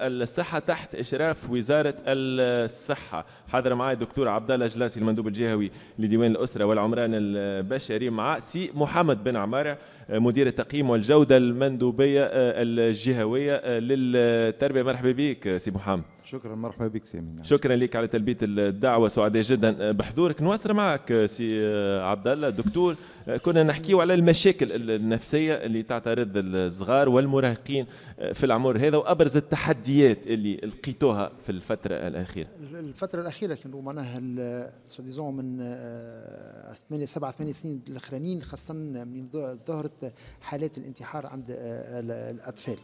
الصحة تحت إشراف وزارة الصحة حاضر معي دكتور عبد الله جلاسي المندوب الجهوي لديوان الأسرة والعمران البشري مع سي محمد بن عمارة آه، مدير التقييم والجودة المندوبية آه، الجهوية للتربية مرحبا بك سي محمد شكرا مرحبا بك سامي نعم. شكرا لك على تلبيه الدعوه سعداء جدا بحضورك نواصل معك سي عبد الله دكتور كنا نحكيو على المشاكل النفسيه اللي تعترض الصغار والمراهقين في العمر هذا وابرز التحديات اللي لقيتوها في الفتره الاخيره الفتره الاخيره كانوا معناها سوديزون من 8 7 8 سنين الاخرانيين خاصه من ظهرت حالات الانتحار عند آه، الاطفال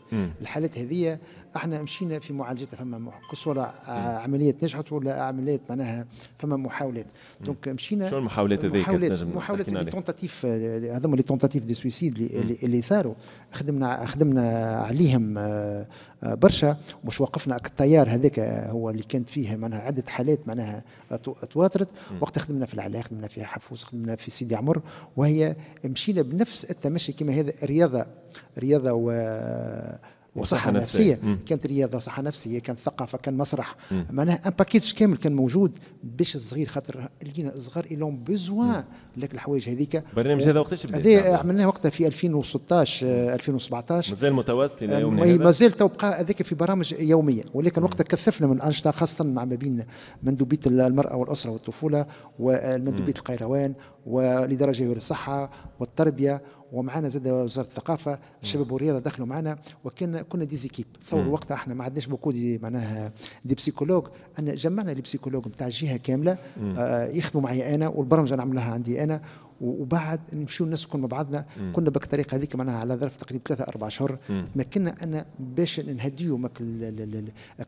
الحالات هذه احنا مشينا في معالجتها فما كسورة آه، عملية نجحت ولا عمليات معناها فما محاولات دونك مشينا شو المحاولات هذيك محاولات محاولات اللي تونتاتيف آه، هذوما لي تونتاتيف دي سويسيد اللي, اللي صاروا خدمنا خدمنا عليهم آه، برشا مش وقفنا التيار هذاك هو اللي كانت فيه معناها عده حالات معناها تواترت وقت خدمنا في العلاقة خدمنا في حفوز خدمنا في سيدي عمر وهي مشينا بنفس التمشي كما هذا رياضه رياضه و وصحه نفسيه, مم. كانت رياضه وصحه نفسيه كانت ثقافه كان مسرح معناها ان باكيج كامل كان موجود باش الصغير خاطر لقينا الصغار الهم بيزوان لك الحوايج هذيك البرنامج هذا وقتاش بدا هذا عملناه وقتها في 2016 2017 مازال متواصل الى مازال تو بقى هذاك في برامج يوميه ولكن وقتها كثفنا من الانشطه خاصه مع ما بين مندوبيه المراه والاسره والطفوله ومندوبيه القيروان ولدرجه الصحة والتربيه ومعنا زاد وزاره الثقافه الشباب والرياضه دخلوا معنا وكنا كنا دي زيكيب تصور وقتها احنا ما عندناش بوكو دي معناها دي بسيكولوج انا جمعنا لي بسيكولوج نتاع الجهه كامله آه يخدموا معي انا والبرمجه نعملها عندي انا وبعد نمشيو نسكن مع بعضنا م. كنا بالطريقه هذيك معناها على ظرف تقريبا ثلاثة أربع شهور تمكنا أن باش نهديو ماك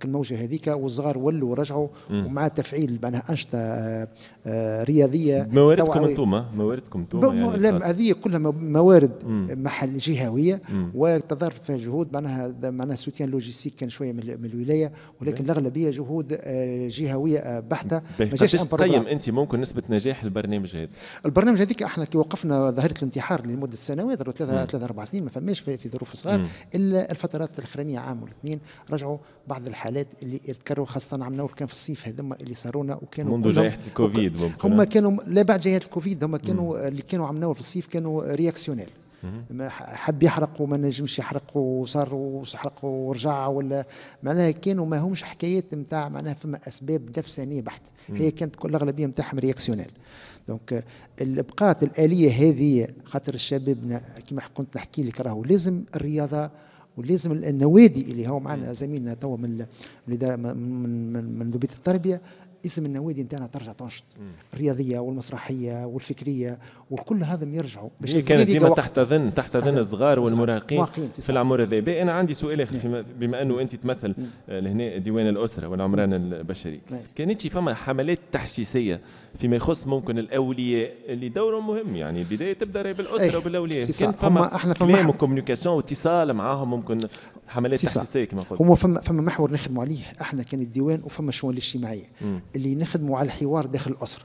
الموجه هذيك والصغار ولوا ورجعوا ومع تفعيل معناها أنشطة آه، آه، رياضية مواردكم أنتوما مواردكم أنتوما يعني لا هذه كلها موارد محل جهوية وتظهرت فيها جهود معناها معناها سوتيان لوجيستيك كان شوية من الولاية ولكن الأغلبية جهود آه، جهوية بحتة ما جاش تقيم أنت ممكن نسبة نجاح البرنامج هذا البرنامج هذيك احنا كي وقفنا ظاهره الانتحار لمده سنوات ثلاثة ثلاثة اربع سنين ما فماش في ظروف صغار الا الفترات الاخرانيه عام والاثنين رجعوا بعض الحالات اللي تكرروا خاصه عام نور كان في الصيف هذوما اللي صارونا وكانوا منذ جائحه الكوفيد ممكن هم كانوا لا بعد جائحه الكوفيد هم كانوا مم. اللي كانوا عم نور في الصيف كانوا رياكسيونيل حب يحرق وما نجمش يحرق وصار وحرق ورجع ولا معناها كانوا ما همش حكايات نتاع معناها فما اسباب نفسانيه بحت هي كانت كل الاغلبيه نتاعهم رياكسيونيل دونك بقات الاليه هذه خاطر شبابنا كما كنت نحكي لك راهو لازم الرياضه ولازم النوادي اللي هو معنا زميلنا توا من من من, من, من التربيه اسم النوادي نتاعنا ترجع تنشط الرياضيه والمسرحيه والفكريه وكل هذا يرجعوا باش كانت ديما تحتضن تحتضن الصغار والمراهقين في العمر هذا انا عندي سؤال اخر بما انه انت تمثل آه، لهنا ديوان الاسره والعمران البشري كانت فما حملات تحسيسيه فيما يخص ممكن الاولياء اللي دورهم مهم يعني البدايه تبدا بالاسره إيه. وبالاولياء كان فما احنا فما كوميونيكاسيون واتصال معاهم ممكن حملات تحسيسيه كما قلت هما فما فما محور نخدموا عليه احنا كان الديوان وفما الشؤون الاجتماعيه اللي نخدموا على الحوار داخل الاسره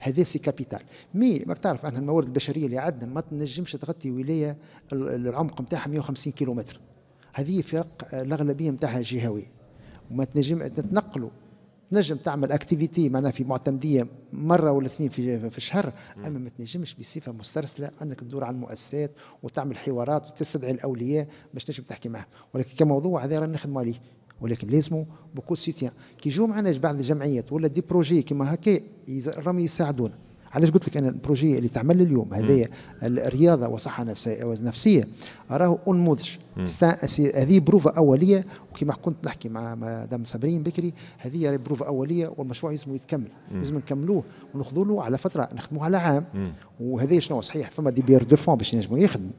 هذا سي كابيتال مي ما تعرف ان الموارد البشريه اللي عندنا ما تنجمش تغطي ولايه العمق نتاعها 150 كيلومتر هذه فرق آه، الاغلبيه نتاعها جهويه وما تنجم تتنقلوا تنجم تعمل اكتيفيتي معناها في معتمديه مره ولا اثنين في في الشهر اما ما تنجمش بصفه مسترسله انك تدور على المؤسسات وتعمل حوارات وتستدعي الاولياء باش تنجم تحكي معهم ولكن كموضوع هذا رانا نخدموا عليه ولكن لازموا بوكو سيتيان كي يجوا معنا بعض الجمعيات ولا دي بروجي كيما هكا راهم يساعدونا علاش قلت لك انا البروجي اللي تعمل اليوم هذايا الرياضه وصحه نفسيه نفسيه راهو انموذج هذه بروفا اوليه وكما كنت نحكي مع مدام صابرين بكري هذه بروفا اوليه والمشروع لازم يتكمل لازم نكملوه وناخذوا له على فتره نخدموه على عام وهذا شنو صحيح فما دي بير دو فون باش ينجموا يخدموا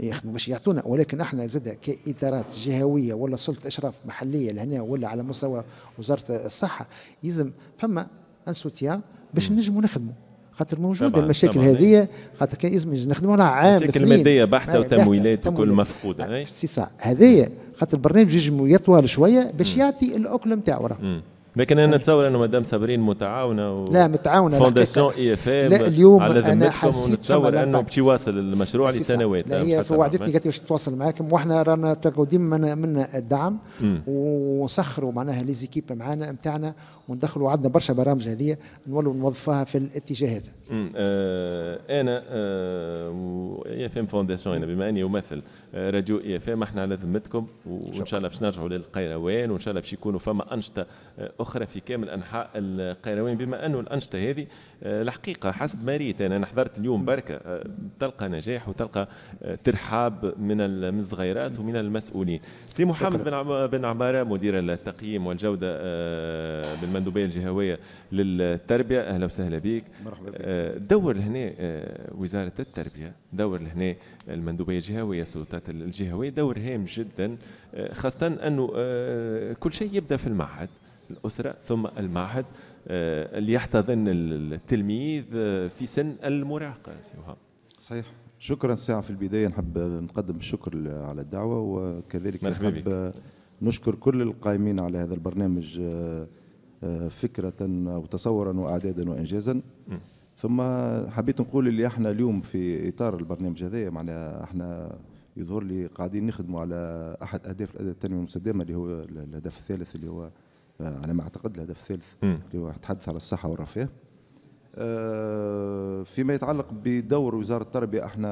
يخدموا باش يعطونا ولكن احنا زاد كادارات جهويه ولا سلطه اشراف محليه لهنا ولا على مستوى وزاره الصحه يلزم فما ان سوتيان باش نجموا نخدموا خاطر موجوده المشاكل إيه. إيه. هذه خاطر كان لازم نخدموا لها عام مشاكل ماديه بحته وتمويلات وكل مفقوده سي صح هذايا خاطر البرنامج يجم يطول شويه باش يعطي الاكل نتاعو راه لكن انا نتصور انه مدام صابرين متعاونه و... لا متعاونه فونداسيون اي اف ام لا اليوم على انا حسيت نتصور انه باش يواصل المشروع لسنوات لا هي وعدتني قالت لي باش تتواصل معاكم واحنا رانا تلقوا ديما منا الدعم ونسخروا معناها ليزيكيب معانا نتاعنا وندخلوا عندنا برشا برامج هذه نولوا نوظفوها في الاتجاه هذا. آه انا آه، اي اف ام فونداسيون انا يعني بما اني امثل آه، راديو اي اف ام احنا على ذمتكم وان شاء الله باش نرجعوا للقيروان وان شاء الله باش يكونوا فما انشطه آه، اخرى في كامل انحاء القيروان بما انه الانشطه هذه آه، الحقيقه حسب ما ريت انا حضرت اليوم بركه آه، تلقى نجاح وتلقى آه، ترحاب من الصغيرات ومن المسؤولين سي محمد بن بن عماره مدير التقييم والجوده بالمندوبيه الجهويه للتربيه اهلا وسهلا بك مرحبا بك دور لهنا وزاره التربيه دور لهنا المندوبيه الجهويه السلطات الجهويه دور هام جدا خاصه انه كل شيء يبدا في المعهد الأسرة ثم المعهد آه، ليحتضن التلميذ آه، في سن المراهقة صحيح شكرا ساعة في البداية نحب نقدم الشكر على الدعوة وكذلك نحب نشكر كل القائمين على هذا البرنامج آه، فكرة أو تصورا وأعدادا وإنجازا م. ثم حبيت نقول اللي احنا اليوم في اطار البرنامج هذا معناها احنا يظهر لي قاعدين نخدموا على احد اهداف الأداء التنميه المستدامه اللي هو الهدف الثالث اللي هو على ما اعتقد الهدف الثالث اللي هو تحدث على الصحه والرفاه آه، فيما يتعلق بدور وزاره التربيه احنا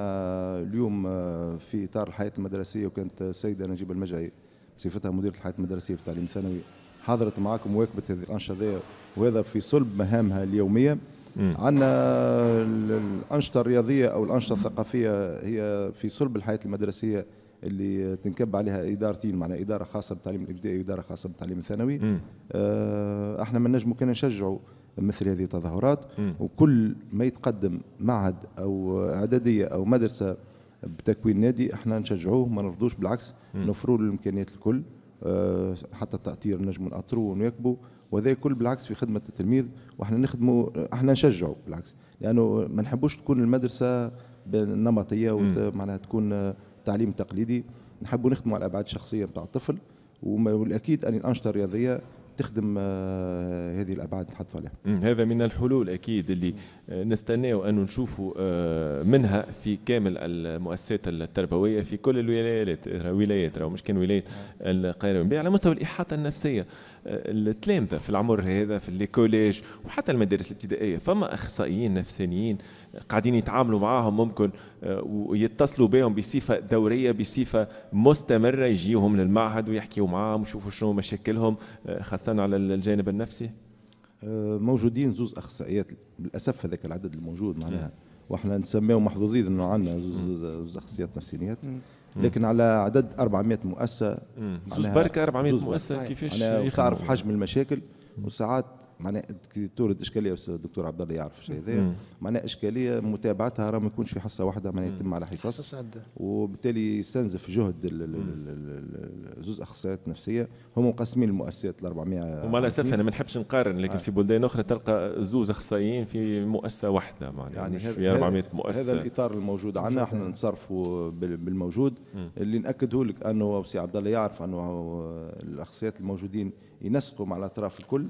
اليوم آه، في اطار الحياه المدرسيه وكانت السيده نجيب المجعي بصفتها مديره الحياه المدرسيه في التعليم الثانوي حضرت معكم وواكبت هذه الانشطه وهذا في صلب مهامها اليوميه عندنا آه، الانشطه الرياضيه او الانشطه الثقافيه هي في صلب الحياه المدرسيه اللي تنكب عليها ادارتين معناها اداره خاصه بالتعليم الابتدائي واداره خاصه بالتعليم الثانوي آه احنا ما نجمو كان نشجعوا مثل هذه التظاهرات وكل ما يتقدم معهد او اعداديه او مدرسه بتكوين نادي احنا نشجعوه ما نرفضوش بالعكس نوفروا له الامكانيات الكل آه حتى التاطير نجموا ناطروه ونكبوا وهذا كل بالعكس في خدمه التلميذ واحنا نخدموا احنا نشجعوا بالعكس لانه ما نحبوش تكون المدرسه نمطيه معناها تكون التعليم التقليدي نحبوا نخدموا على الابعاد الشخصيه نتاع الطفل والاكيد ان الانشطه الرياضيه تخدم آه، هذه الابعاد نحطوا عليها. هذا من الحلول اكيد اللي آه، نستناو انه نشوفوا آه، منها في كامل المؤسسات التربويه في كل الولايات ولايات مش كان ولايه القاهره على مستوى الاحاطه النفسيه التلامذه في العمر هذا في الكوليج وحتى المدارس الابتدائيه فما اخصائيين نفسانيين قاعدين يتعاملوا معاهم ممكن آه، ويتصلوا بهم بصفه دوريه بصفه مستمره يجيوهم للمعهد ويحكيوا معاهم ويشوفوا شنو مشاكلهم آه، خاصه على الجانب النفسي آه، موجودين زوز اخصائيات للاسف هذاك العدد الموجود معناها واحنا نسميهم محظوظين انه عندنا زوز, زوز اخصائيات نفسانيات لكن على عدد 400 مؤسسه زوز برك 400 مؤسسه كيفاش تعرف حجم المشاكل وساعات معناها تورد اشكاليه الدكتور عبد الله يعرف الشيء هذا معناها اشكاليه متابعتها راه ما يكونش في حصه واحده معناها يتم على حصص وبالتالي يستنزف جهد زوز اخصائيات نفسيه هم مقسمين المؤسسات ل 400 ومع الاسف انا ما نحبش نقارن لكن آه. في بلدان اخرى تلقى زوز اخصائيين في مؤسسه واحده معناها يعني في 400 مؤسسه هذا الاطار الموجود عندنا احنا نصرفوا بالموجود مم. اللي ناكده لك انه سي عبد الله يعرف انه الاخصائيات الموجودين ينسقوا مع الاطراف الكل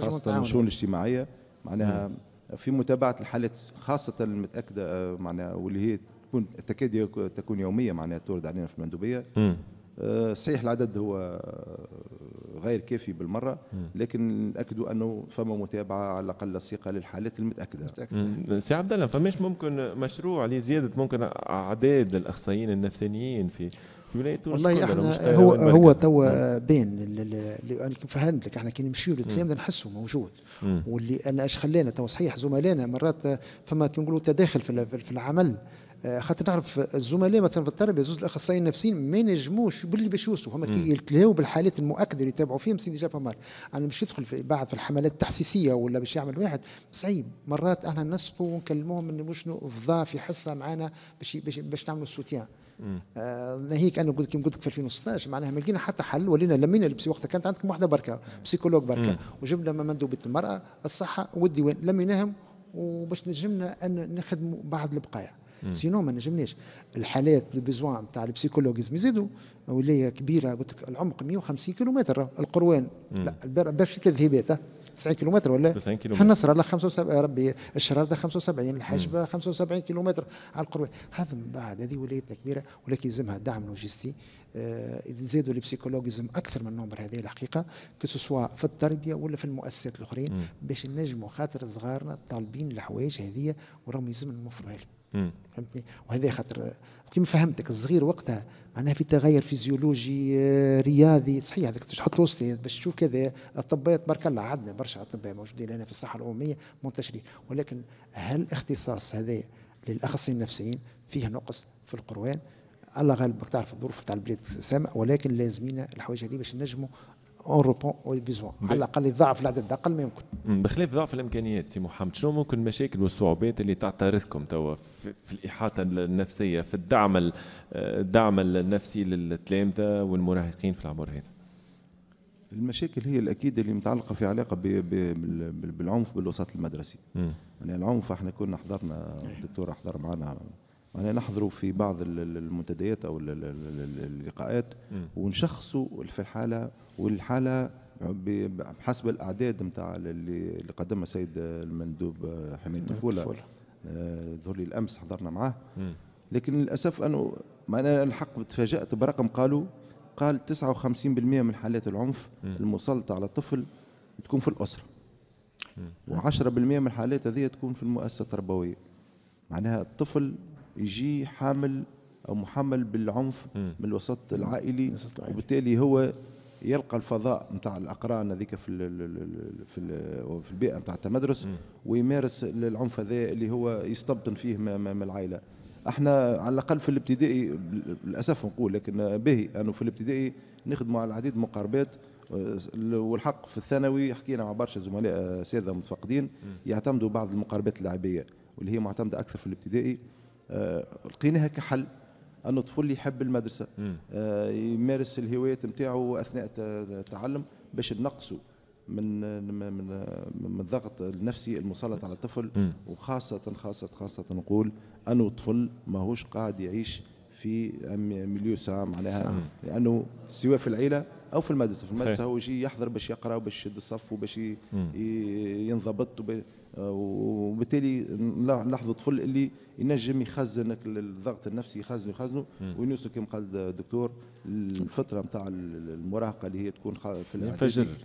خاصه الشؤون الاجتماعيه معناها في متابعه الحالات خاصه المتاكده آه، معناها واللي هي تكون تكاد تكون يوميه معناها تورد علينا في المندوبيه آه، صحيح العدد هو غير كافي بالمره لكن ناكدوا انه فما متابعه على الاقل لصيقه للحالات المتاكده. سي عبد الله فماش ممكن مشروع لزياده ممكن اعداد الاخصائيين النفسانيين في ولايه تونس والله احنا هو هو نعم. توا بين انا فهمت لك احنا كي نمشيو للتلامذه نحسه موجود مم. واللي انا اش خلانا توا صحيح زملائنا مرات فما كي نقولوا تداخل في العمل آه، خاطر نعرف الزملاء مثلا في التربيه زوج الاخصائيين النفسيين ما ينجموش باللي باش يوصلوا هما كي يتلاهوا بالحالات المؤكده اللي يتابعوا فيهم سيدي جاب بامال انا باش يدخل في بعض في الحملات التحسيسيه ولا باش يعمل واحد صعيب مرات احنا نسقوا ونكلموهم انه شنو في حصه معنا باش, باش نعملوا السوتيان ناهيك آه، انا كيما قلت لك في 2016 معناها ما لقينا حتى حل ولينا لمينا لبسي وقتها كانت عندكم واحده بركه بسيكولوج بركه وجبنا مندوبه المراه الصحه والديوان لميناهم وباش نجمنا ان نخدموا بعض البقايا سينو ما نجمناش الحالات لو بيزوان نتاع البسيكولوجيزم يزيدوا ولايه كبيره قلت لك العمق 150 كيلومتر القروان لا باش تذهبات 90 كيلومتر ولا 90 كيلومتر النصر الله 75 ربي الشرار ده 75 الحجبه 75 كيلومتر على القروي هذا من بعد هذه ولايتنا كبيره ولكن يلزمها دعم لوجستي آه، نزيدوا البسيكولوجيزم اكثر من النمبر هذه الحقيقه كسوا في التربيه ولا في المؤسسات الاخرين باش نجموا خاطر صغارنا طالبين الحوايج هذه وراهم يلزم نوفروا لهم فهمتني وهذا خاطر كيما فهمتك الصغير وقتها معناها في تغير فيزيولوجي آه، رياضي صحيح هذاك تحط وسطي باش تشوف كذا الاطباء تبارك الله عندنا برشا اطباء موجودين هنا في الصحه العموميه منتشرين ولكن هل الاختصاص هذا للاخصائيين النفسيين فيه نقص في القروان الله غالبك تعرف الظروف تاع البلاد سامع ولكن لازمين الحوايج هذه باش نجموا اون روبون وي بيزوان على الاقل يضاعف العدد اقل ما يمكن بخلاف ضعف الامكانيات سي محمد شنو ممكن المشاكل والصعوبات اللي تعترضكم توا في الاحاطه النفسيه في الدعم الدعم النفسي للتلامذه والمراهقين في العمر هذا المشاكل هي الاكيد اللي متعلقه في علاقه بـ بـ بالعنف بالوسط المدرسي يعني العنف احنا كنا حضرنا الدكتور حضر معنا أنا نحضروا في بعض المنتديات أو اللقاءات ونشخصوا في الحالة والحالة بحسب الأعداد نتاع اللي قدمها السيد المندوب حماية الطفولة آه، ظهر لي الأمس حضرنا معاه لكن للأسف أنه أنا الحق تفاجأت برقم قالوا قال 59% من حالات العنف المسلطة على الطفل تكون في الأسرة و10% من الحالات هذه تكون في المؤسسة التربوية معناها الطفل يجي حامل او محمل بالعنف من الوسط العائلي وبالتالي هو يلقى الفضاء نتاع الاقران هذيك في الـ في الـ في البيئه نتاع التمدرس ويمارس العنف هذا اللي هو يستبطن فيه من العائله احنا على الاقل في الابتدائي للاسف نقول لكن باهي انه في الابتدائي نخدموا على العديد من المقاربات والحق في الثانوي حكينا مع برشا زملاء آه، ساده متفقدين يعتمدوا بعض المقاربات اللعبيه واللي هي معتمده اكثر في الابتدائي آه، لقيناها كحل انه طفل يحب المدرسه آه، يمارس الهوايات نتاعو اثناء التعلم باش نقصوا من من من الضغط النفسي المسلط على الطفل وخاصه خاصه خاصه نقول انه الطفل ماهوش قاعد يعيش في ميليو سام معناها لانه سواء في العيله او في المدرسه في المدرسه هو يجي يحضر باش يقرا وباش يشد الصف وباش ينضبط آه، وبالتالي نلاحظوا الطفل اللي ينجم يخزنك الضغط النفسي يخزنه يخزنه ويوصل كما قال الدكتور الفتره نتاع المراهقه اللي هي تكون في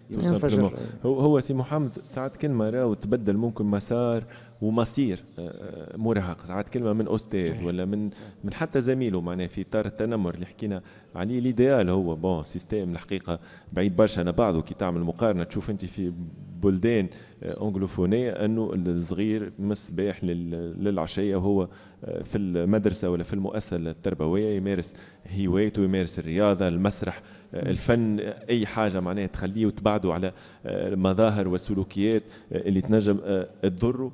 ينفجر هو هو سي محمد ساعات كلمه راه تبدل ممكن مسار ومصير آه، آه، مراهق ساعات كلمه من استاذ ولا من من حتى زميله معناه في اطار التنمر اللي حكينا عليه ليديال هو بون سيستيم الحقيقه بعيد برشا على بعضه كي تعمل مقارنه تشوف انت في بلدان آه، انجلوفونيه انه الصغير من الصباح للعشيه وهو pessoa في المدرسة ولا في المؤسسة التربوية يمارس هوايته يمارس الرياضة المسرح الفن أي حاجة معناها تخليه وتبعده على آه، مظاهر وسلوكيات آه، اللي تنجم آه، تضره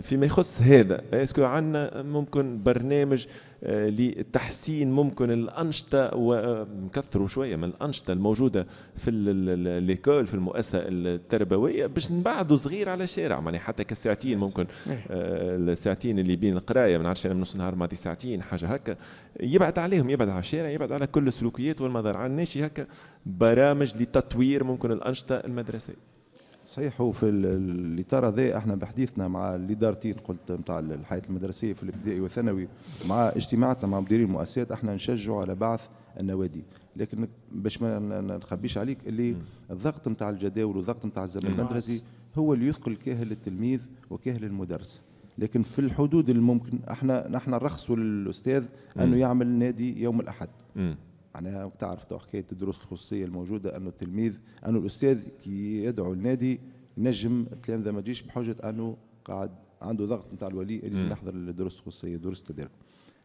فيما يخص هذا اسكو عندنا ممكن برنامج لتحسين ممكن الأنشطة ونكثروا شوية من الأنشطة الموجودة في ليكول في المؤسسة التربوية باش نبعده صغير على الشارع معناها حتى كالساعتين ممكن الساعتين اللي بين القراية من انا من نص نهار ماضي ساعتين حاجه هكا يبعد عليهم يبعد على الشارع يبعد على كل السلوكيات والمظاهر عندنا شي هكا برامج لتطوير ممكن الانشطه المدرسيه صحيح وفي الاطار هذا احنا بحديثنا مع الادارتين قلت نتاع الحياه المدرسيه في الابتدائي والثانوي مع اجتماعاتنا مع مديرين المؤسسات احنا نشجعوا على بعث النوادي لكن باش ما نخبيش عليك اللي الضغط نتاع الجداول والضغط نتاع الزمن المدرسي هو اللي يثقل كاهل التلميذ وكاهل المدرس لكن في الحدود الممكن احنا نحن نرخصوا للاستاذ انه يعمل نادي يوم الاحد معناها تعرف تو حكايه الدروس الخصوصيه الموجوده انه التلميذ انه الاستاذ كي يدعو النادي نجم التلامذه ما تجيش بحجه انه قاعد عنده ضغط نتاع الولي اللي يحضر الدروس الخصوصيه دروس التدريب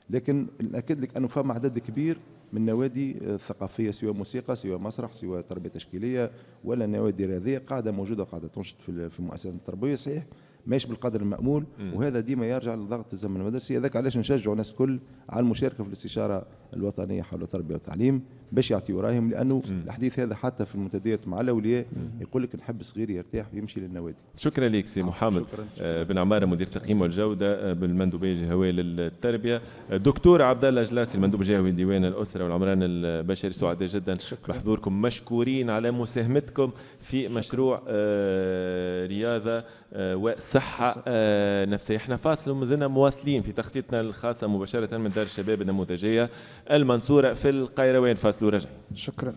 لكن ناكد لك انه فما عدد كبير من نوادي ثقافيه سواء موسيقى سواء مسرح سواء تربيه تشكيليه ولا نوادي رياضيه قاعده موجوده قاعده تنشط في المؤسسات التربويه صحيح ماشي بالقدر المأمول وهذا ديما يرجع لضغط الزمن المدرسي هذاك علاش نشجعوا الناس الكل على المشاركة في الاستشارة الوطنية حول التربية والتعليم باش يعطيوا رايهم لانه الحديث هذا حتى في المنتديات مع الاولياء يقول لك نحب صغير يرتاح ويمشي للنوادي. شكرا لك سي آه، محمد آه، بن عماره مدير التقييم والجوده آه، بالمندوبيه الجهويه للتربيه دكتور عبد الله جلاسي المندوب الجهوي لديوان الاسره والعمران البشري سعداء جدا شكرا. بحضوركم مشكورين على مساهمتكم في مشروع رياضه آه، والصحة آه، نفسية احنا فاصل ومازلنا مواصلين في تخطيطنا الخاصة مباشرة من دار الشباب النموذجية المنصورة في القيروان فاصل ورجع شكرا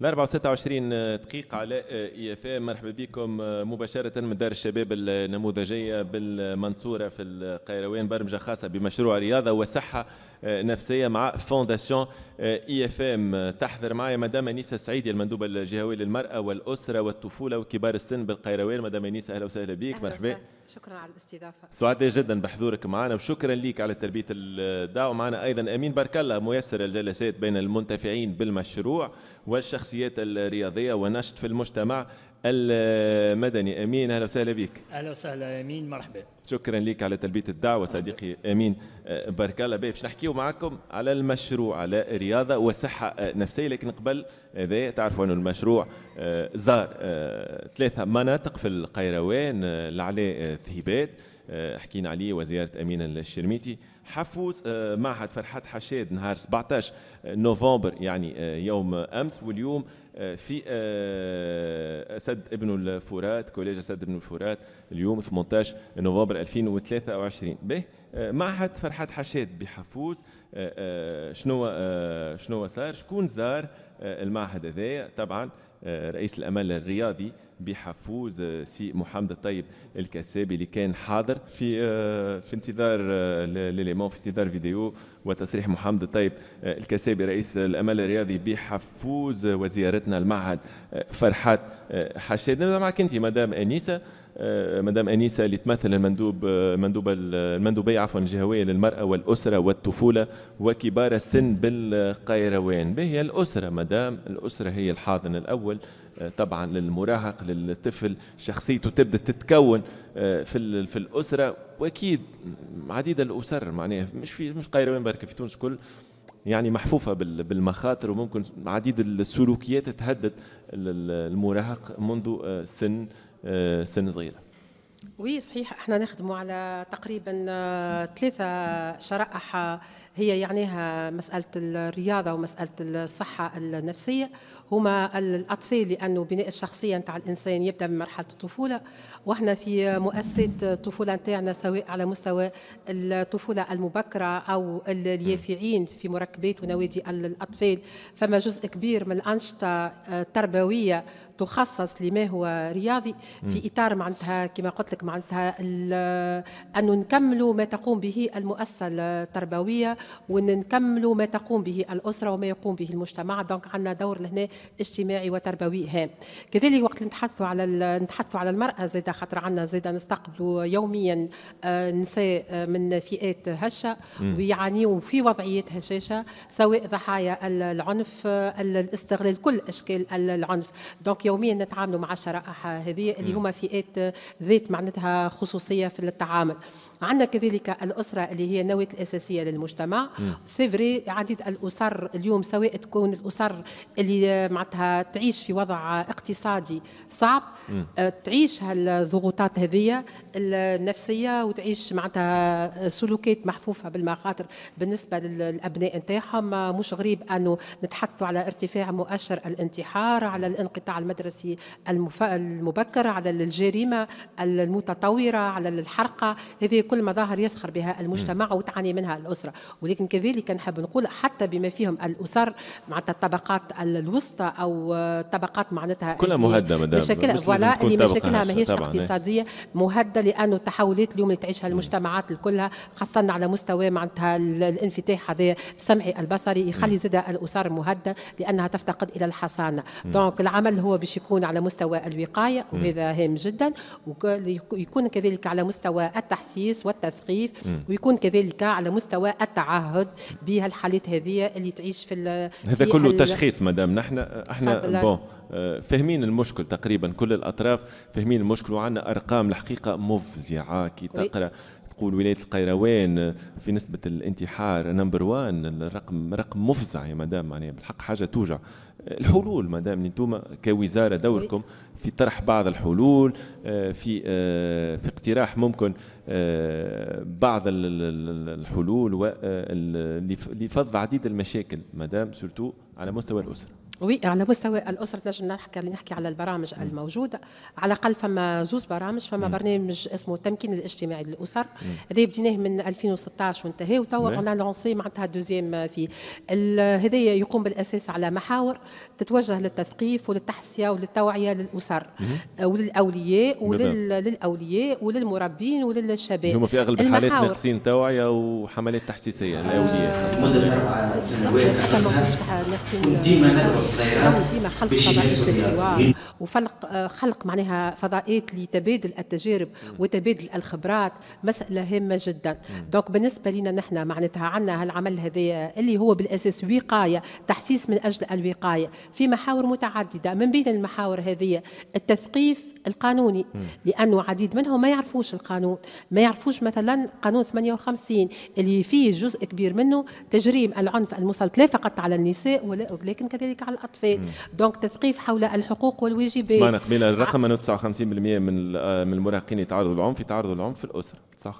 الأربعة وستة وعشرين آه، دقيقة على اي اف مرحبا بكم مباشرة من دار الشباب النموذجية بالمنصورة في القيروان برمجة خاصة بمشروع رياضة وصحة آه، نفسيه مع فونداسيون آه، اي اف ام تحضر معي مدام انيسه السعيدي المندوبه الجهويه للمراه والاسره والطفوله وكبار السن بالقيروان مدام انيسه اهلا وسهلا بك مرحبا شكرا على الاستضافه سعداء جدا بحضورك معنا وشكرا لك على تلبيه الدعوه معنا ايضا امين بارك الله ميسر الجلسات بين المنتفعين بالمشروع والشخصيات الرياضيه ونشط في المجتمع المدني امين اهلا وسهلا بك اهلا وسهلا امين مرحبا شكرا لك على تلبيه الدعوه صديقي امين أه، بارك الله بك باش نحكيو معكم على المشروع على رياضه وصحه نفسيه لكن قبل هذا تعرفوا انه المشروع أه، زار أه، ثلاثه مناطق في القيروان لعلي ثيبات حكينا عليه وزياره امين الشرميتي حفوز آه، معهد فرحات حشاد نهار 17 آه، نوفمبر يعني آه، يوم امس واليوم في سد ابن الفرات كوليج سد ابن الفرات اليوم 18 نوفمبر 2023 به معهد فرحات حشاد بحفوز شنو شنو صار شكون زار المعهد هذايا طبعا رئيس الامل الرياضي بحفوز سي محمد الطيب الكسابي اللي كان حاضر في آه، في انتظار آه، ليليمون في انتظار فيديو وتصريح محمد الطيب آه، الكسابي رئيس الامل الرياضي بحفوز وزيارتنا المعهد فرحات حشاد معك انت مدام انيسه آه، مدام انيسه اللي تمثل المندوب آه، مندوب المندوبيه عفوا الجهويه للمراه والاسره والطفوله وكبار السن بالقيروان هي الاسره مدام الاسره هي الحاضن الاول آه، طبعا للمراهق للطفل شخصيته تبدا تتكون في في الاسره واكيد عديد الاسر معناها مش في مش قيروان بركه في تونس كل يعني محفوفة بالمخاطر وممكن عديد السلوكيات تهدد المراهق منذ سن آه، سن صغيره وي صحيح احنا نخدموا على تقريبا آه، ثلاثه شرائح آه، هي يعنيها مساله الرياضه ومساله الصحه النفسيه هما الاطفال لانه بناء الشخصيه نتاع الانسان يبدا من مرحله الطفوله واحنا في مؤسسات الطفوله نتاعنا سواء على مستوى الطفوله المبكره او اليافعين في مركبات ونوادي الاطفال فما جزء كبير من الانشطه التربويه تخصص لما هو رياضي في اطار معناتها كما قلت لك معناتها انه نكملوا ما تقوم به المؤسسه التربويه ونكملوا ما تقوم به الاسره وما يقوم به المجتمع دونك عندنا دور لهنا اجتماعي وتربوي هام كذلك وقت نتحدثوا على نتحدثوا على المرأة زاد خاطر عندنا زيد نستقبلوا يوميا آه، نساء آه، من فئات هشة ويعانيوا في وضعيات هشاشة سواء ضحايا العنف آه، الاستغلال كل أشكال العنف دونك يوميا نتعاملوا مع الشرائح هذه اللي هما فئات ذات معناتها خصوصية في التعامل عندنا كذلك الاسره اللي هي النواه الاساسيه للمجتمع سي فري عديد الاسر اليوم سواء تكون الاسر اللي معناتها تعيش في وضع اقتصادي صعب آه، تعيش هالضغوطات هذه النفسيه وتعيش معناتها سلوكات محفوفه بالمخاطر بالنسبه للابناء نتاعهم مش غريب انه نتحدثوا على ارتفاع مؤشر الانتحار على الانقطاع المدرسي المبكر على الجريمه المتطوره على الحرقه هذه كل مظاهر يسخر بها المجتمع وتعاني منها الاسره ولكن كذلك نحب نقول حتى بما فيهم الاسر معناتها الطبقات الوسطى او طبقات معناتها كلها مهدده مشاكل فوالا اللي مشاكلها ماهيش إيه. اقتصاديه مهدده لانه التحولات اليوم اللي تعيشها المجتمعات كلها خاصه على مستوى معناتها الانفتاح هذا السمعي البصري يخلي زاد الاسر مهدده لانها تفتقد الى الحصانه دونك العمل هو باش يكون على مستوى الوقايه وهذا هام جدا ويكون كذلك على مستوى التحسيس والتثقيف ويكون كذلك على مستوى التعهد بهالحالات هذه اللي تعيش في هذا كله ال... تشخيص مدام نحن احنا بون آه، فاهمين المشكل تقريبا كل الاطراف فاهمين المشكل وعندنا ارقام الحقيقه مفزعه كي تقرا تقول ولايه القيروان آه، في نسبه الانتحار نمبر وان الرقم رقم مفزع يا مدام يعني بالحق حاجه توجع الحلول مدام انتم كوزاره دوركم في طرح بعض الحلول آه، في آه، في اقتراح ممكن آه، بعض الحلول اللي فض عديد المشاكل مدام سورتو على مستوى الاسره وي على مستوى الاسره نجم نحكي نحكي على البرامج الموجوده على الاقل فما زوز برامج فما مم. برنامج اسمه التمكين الاجتماعي للاسر هذا بديناه من 2016 وانتهى وتوا اون لونسي معناتها الدوزيام فيه هذا يقوم بالاساس على محاور تتوجه للتثقيف وللتحسيه وللتوعيه للاسر وللاولياء وللاولياء وللمربين وللشباب هما في اغلب الحالات ناقصين توعيه وحملات تحسيسيه للاولياء خاصه ديما ناقصين ندرس ديما خلق فضائيات للحوار وخلق خلق معناها فضائيات لتبادل التجارب وتبادل الخبرات مساله هامه جدا دونك بالنسبه لنا نحن معناتها عندنا هالعمل هذايا اللي هو بالاساس وقايه تحسيس من اجل الوقايه في محاور متعدده من بين المحاور هذه التثقيف القانوني لانه عديد منهم ما يعرفوش القانون ما يعرفوش مثلا قانون 58 اللي فيه جزء كبير منه تجريم العنف المسلط لا فقط على النساء ولكن كذلك على الاطفال دونك تثقيف حول الحقوق والواجبات سمعنا قبيله الرقم 59% من من المراهقين يتعرضوا للعنف يتعرضوا للعنف في الاسره 59%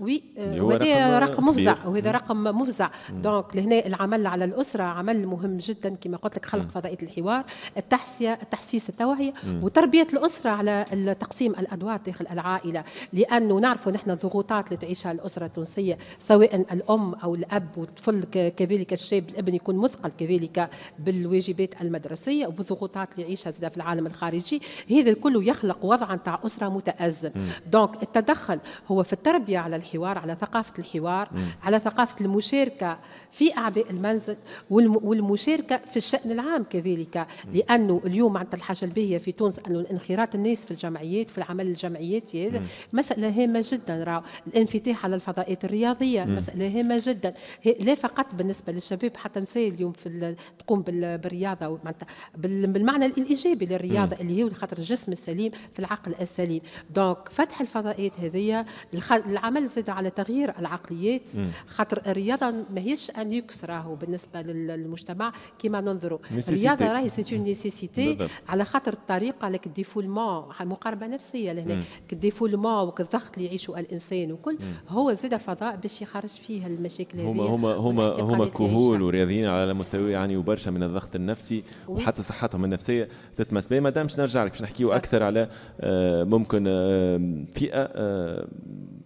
وي آه، وهذا رقم مفزع وهذا رقم مفزع دونك لهنا العمل على الاسره عمل مهم جدا كما قلت لك خلق فضائيه الحوار التحسيه التحسيس التوعيه وتربيه الاسره على تقسيم الادوار داخل العائله لانه نعرفوا نحن الضغوطات اللي تعيشها الاسره التونسيه سواء الام او الاب والطفل كذلك الشاب الابن يكون مثقل كذلك بالواجبات المدرسيه وبالضغوطات اللي يعيشها زاد في العالم الخارجي هذا الكل يخلق وضعا تاع اسره متازم دونك التدخل هو هو في التربية على الحوار على ثقافة الحوار م. على ثقافة المشاركة في أعباء المنزل والمشاركة في الشأن العام كذلك لأنه اليوم معناتها الحاجة الباهية في تونس أنه انخراط الناس في الجمعيات في العمل الجمعياتي هذا مسألة هامة جدا راه الانفتاح على الفضاءات الرياضية م. مسألة هامة جدا لا فقط بالنسبة للشباب حتى نساء اليوم في تقوم بالرياضة معناتها بالمعنى الإيجابي للرياضة م. اللي هي خاطر الجسم السليم في العقل السليم دونك فتح الفضاءات هذه العمل زاد على تغيير العقليات خاطر الرياضه ماهيش ان يكس راهو بالنسبه للمجتمع كما ننظروا الرياضه راهي سي اون نيسيسيتي على خاطر الطريقه لك ديفولمون مقاربه نفسيه لهنا ديفولمون والضغط اللي يعيشه الانسان وكل هو زاد فضاء باش يخرج فيه المشاكل هذه هما هما هما كهول ورياضيين على مستوى يعانيوا برشا من الضغط النفسي وحتى صحتهم النفسيه تتمس به مادام باش نرجع لك باش نحكيو اكثر على آه، ممكن آه، فئه آه،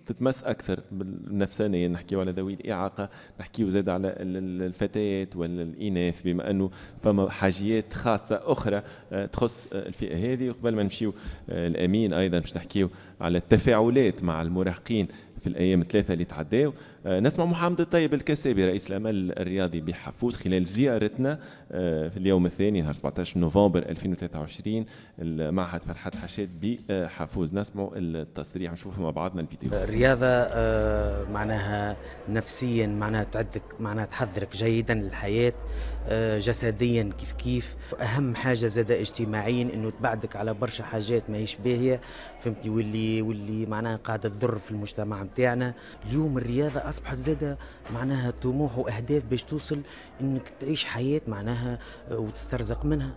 تتمس اكثر بالنفسانيه نحكيو على ذوي الاعاقه نحكيو زاد على الفتيات والاناث بما انه فما حاجيات خاصه اخرى آه، تخص الفئه هذه وقبل ما نمشيو آه، الامين ايضا باش نحكيو على التفاعلات مع المراهقين في الايام الثلاثه اللي تعداو آه، نسمع محمد الطيب الكسابي رئيس الامل الرياضي بحفوز خلال زيارتنا آه، في اليوم الثاني نهار 17 نوفمبر 2023 المعهد فرحات حشاد بحفوز نسمع التصريح ونشوفوا مع بعضنا الفيديو الرياضه آه، معناها نفسيا معناها تعدك معناها تحضرك جيدا للحياه جسديا كيف كيف اهم حاجه زاد اجتماعيا انه تبعدك على برشا حاجات ماهيش باهيه فهمتني واللي واللي معناها قاعده تضر في المجتمع نتاعنا اليوم الرياضه اصبحت زاده معناها طموح واهداف باش توصل انك تعيش حياه معناها آه، وتسترزق منها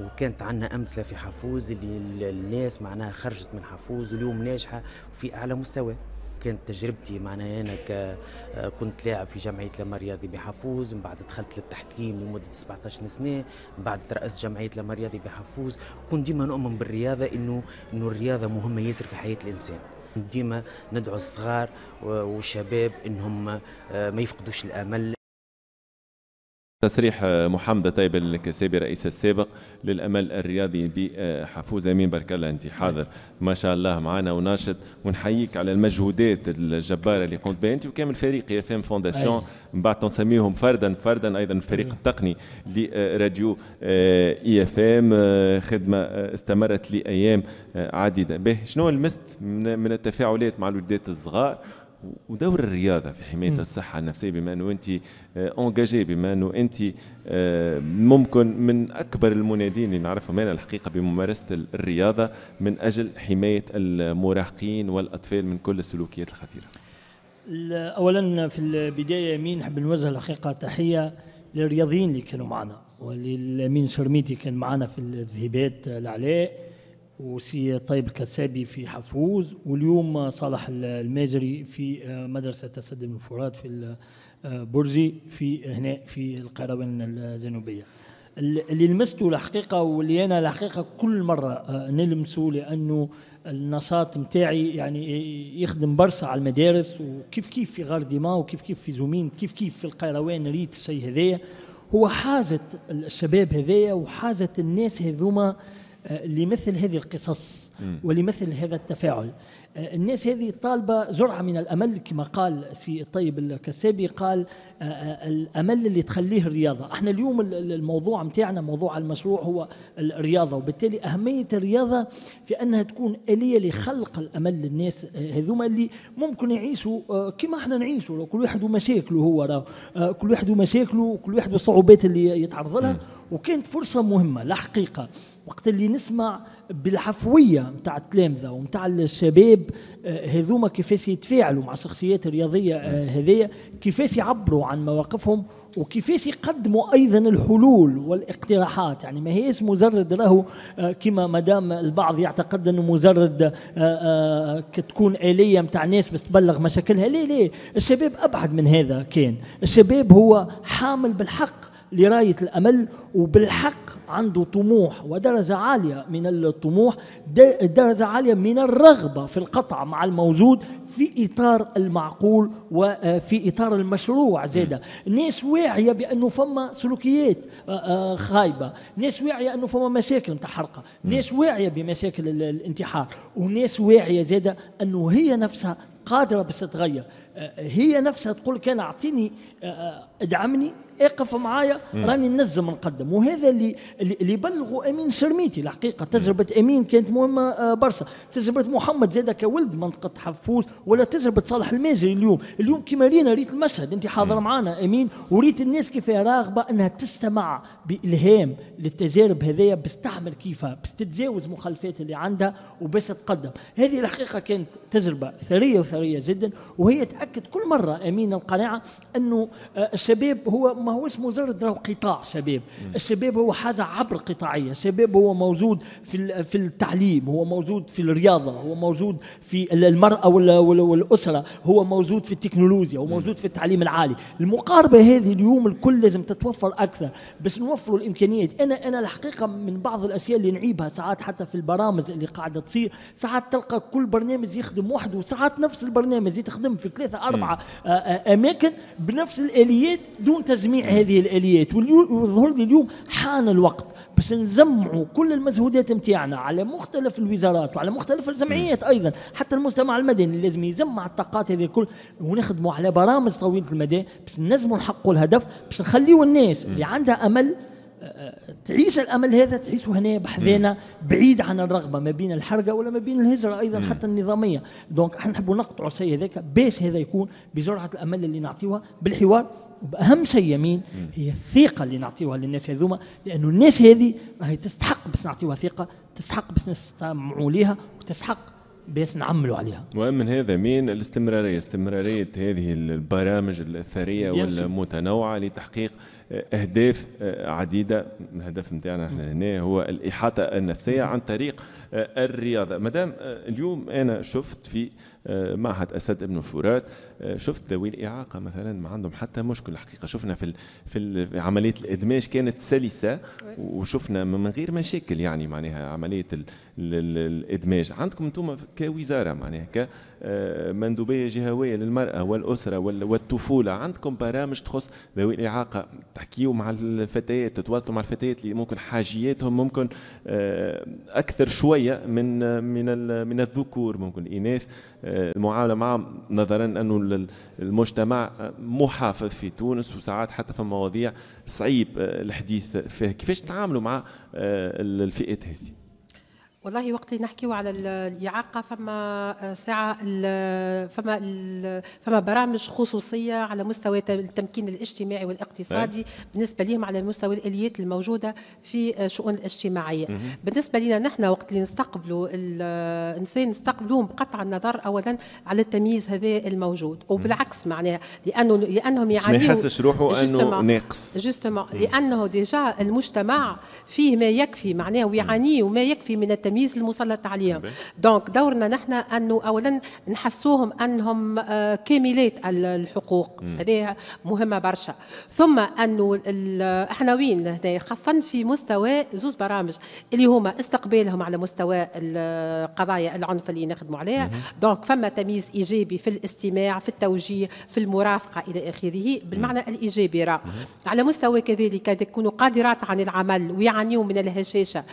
وكانت عندنا امثله في حفوز اللي الناس معناها خرجت من حفوز واليوم ناجحه في اعلى مستوى كانت تجربتي معناها انا ك... آه، كنت لاعب في جمعيه لما رياضي بحفوز من بعد دخلت للتحكيم لمده 17 سنه من بعد تراست جمعيه لما رياضي بحفوز كنت ديما نؤمن بالرياضه انه انه الرياضه مهمه ياسر في حياه الانسان ديما ندعو الصغار والشباب انهم آه، ما يفقدوش الامل تصريح آه، محمد طيب الكسابي رئيس السابق للامل الرياضي بحفوز امين برك الله انت حاضر ما شاء الله معنا وناشط ونحييك على المجهودات الجباره اللي قمت بها انت وكامل فريق يا ام فونداسيون من بعد تنسميهم فردا فردا ايضا الفريق التقني لراديو آه، اي آه، اف ام خدمه استمرت لايام عديده به شنو لمست من التفاعلات مع الولدات الصغار ودور الرياضه في حمايه الصحه النفسيه بما انه انت اونجاجي آه، بما انه انت آه، ممكن من اكبر المنادين اللي نعرفهم انا الحقيقه بممارسه الرياضه من اجل حمايه المراهقين والاطفال من كل السلوكيات الخطيره. اولا في البدايه يمين نحب نوجه الحقيقه تحيه للرياضيين اللي كانوا معنا وللامين شرميتي كان معنا في الذهبات العلاء وسي طيب الكسابي في حفوز واليوم صالح الماجري في آه، مدرسة سد المنفورات في آه، برجي في هنا في القيروان الجنوبية اللي لمسته الحقيقة واللي أنا الحقيقة كل مرة آه، نلمسه لأنه النشاط متاعي يعني يخدم برشا على المدارس وكيف كيف في غار ديما وكيف كيف في زومين كيف كيف في القيروان ريت الشيء هذايا هو حاجة الشباب هذايا وحاجة الناس هذوما آه، لمثل هذه القصص ولمثل هذا التفاعل آه، الناس هذه طالبة زرعة من الأمل كما قال سي الطيب الكسابي قال آه، الأمل اللي تخليه الرياضة احنا اليوم الموضوع متاعنا موضوع المشروع هو الرياضة وبالتالي أهمية الرياضة في أنها تكون آلية لخلق الأمل للناس هذوما اللي ممكن يعيشوا كما احنا نعيشوا كل واحد ومشاكله هو راه كل واحد ومشاكله كل واحد والصعوبات اللي يتعرض لها وكانت فرصة مهمة لا حقيقة وقت اللي نسمع بالعفويه نتاع التلامذه ونتاع الشباب آه، هذوما كيفاش يتفاعلوا مع الشخصيات الرياضيه آه، هذيا كيفاش يعبروا عن مواقفهم وكيفاش يقدموا ايضا الحلول والاقتراحات يعني ما هيش مجرد راهو آه، كما مدام البعض يعتقد انه مجرد كتكون اليه نتاع ناس باش تبلغ مشاكلها لا لا الشباب ابعد من هذا كان الشباب هو حامل بالحق لراية الأمل وبالحق عنده طموح ودرجة عالية من الطموح درجة عالية من الرغبة في القطع مع الموجود في إطار المعقول وفي آه، إطار المشروع زادة ناس واعية بأنه فما سلوكيات آه، آه، خايبة ناس واعية أنه فما مشاكل نتاع حرقة ناس واعية بمشاكل الانتحار وناس واعية زادة أنه هي نفسها قادرة بس تغير هي نفسها تقول كان أعطيني ادعمني اقف معايا راني نجم نقدم وهذا اللي اللي بلغوا امين شرميتي الحقيقه تجربه امين كانت مهمه آه، برشا تجربه محمد زاد كولد منطقه حفوز ولا تجربه صالح الماجري اليوم اليوم كما رينا ريت المشهد انت حاضر معنا امين وريت الناس كيف راغبه انها تستمع بالهام للتجارب هذيا باش تعمل كيفها باش تتجاوز مخلفات اللي عندها وباش تقدم هذه الحقيقه كانت تجربه ثريه وثريه جدا وهي تاكد كل مره امين القناعه انه آه، الشباب هو ما هوش مجرد راهو قطاع شباب الشباب هو حاجه عبر قطاعيه الشباب هو موجود في في التعليم هو موجود في الرياضه هو موجود في المراه والاسره هو موجود في التكنولوجيا هو موجود في التعليم العالي المقاربه هذه اليوم الكل لازم تتوفر اكثر باش نوفروا الامكانيات انا انا الحقيقه من بعض الاشياء اللي نعيبها ساعات حتى في البرامج اللي قاعده تصير ساعات تلقى كل برنامج يخدم وحده وساعات نفس البرنامج يتخدم في ثلاثه اربعه آه، آه، اماكن بنفس الاليات دون تجميع جميع هذه الاليات والظهور اليوم حان الوقت باش نجمعوا كل المجهودات نتاعنا على مختلف الوزارات وعلى مختلف الجمعيات ايضا حتى المجتمع المدني لازم يجمع الطاقات هذه الكل ونخدموا على برامج طويله المدى باش نجموا نحققوا الهدف باش نخليوا الناس اللي عندها امل آه، آه، تعيش الامل هذا تعيشه هنا بحذانا بعيد عن الرغبه ما بين الحرقه ولا ما بين الهجره ايضا حتى النظاميه دونك نحبوا نقطعوا الشيء هذاك باش هذا يكون بجرعه الامل اللي نعطيوها بالحوار وبأهم شيء يمين هي الثقة اللي نعطيوها للناس هذوما لأنه الناس هذه راهي تستحق باش نعطيوها ثقة تستحق باش نستمعوا ليها وتستحق باش نعملوا عليها ومن هذا مين الاستمراريه استمراريه هذه البرامج الاثريه والمتنوعه لتحقيق اهداف عديده الهدف نتاعنا احنا هنا هو الاحاطه النفسيه عن طريق الرياضه مدام اليوم انا شفت في معهد اسد ابن الفرات شفت ذوي الاعاقه مثلا ما عندهم حتى مشكل الحقيقه شفنا في في عمليه الادماج كانت سلسه وشفنا من غير مشاكل يعني معناها عمليه الادماج عندكم انتم كوزاره معناها كمندوبيه آه، جهويه للمراه والاسره والطفوله عندكم برامج تخص ذوي الاعاقه تحكيوا مع الفتيات تتواصلوا مع الفتيات اللي ممكن حاجياتهم ممكن آه، اكثر شويه من من من الذكور ممكن الاناث آه، المعامله معهم نظرا انه المجتمع محافظ في تونس وساعات حتى في مواضيع صعيب آه، الحديث فيها كيفاش تعاملوا مع آه، الفئات هذه والله وقت اللي نحكيو على الاعاقه فما آه، ساعه فما فما برامج خصوصيه على مستوى التمكين الاجتماعي والاقتصادي طيب. بالنسبه لهم على مستوى الاليات الموجوده في آه، الشؤون الاجتماعيه مم. بالنسبه لنا نحن وقت اللي نستقبلوا الانسان آه، نستقبلوهم بقطع النظر اولا على التمييز هذا الموجود وبالعكس معناها لانه لانهم يعانيوا ما يحسش روحه انه ناقص جوستومون لانه ديجا المجتمع فيه ما يكفي معناه ويعانيه وما يكفي من التمييز التمييز المسلط عليهم دونك دورنا نحن انه اولا نحسوهم انهم آه، كاملات الحقوق هذه مهمه برشا ثم انه احنا وين هنا خاصه في مستوى زوز برامج اللي هما استقبالهم على مستوى قضايا العنف اللي نخدموا عليها دونك فما تمييز ايجابي في الاستماع في التوجيه في المرافقه الى اخره بالمعنى الايجابي راه على مستوى كذلك تكونوا قادرات عن العمل ويعانيوا من الهشاشه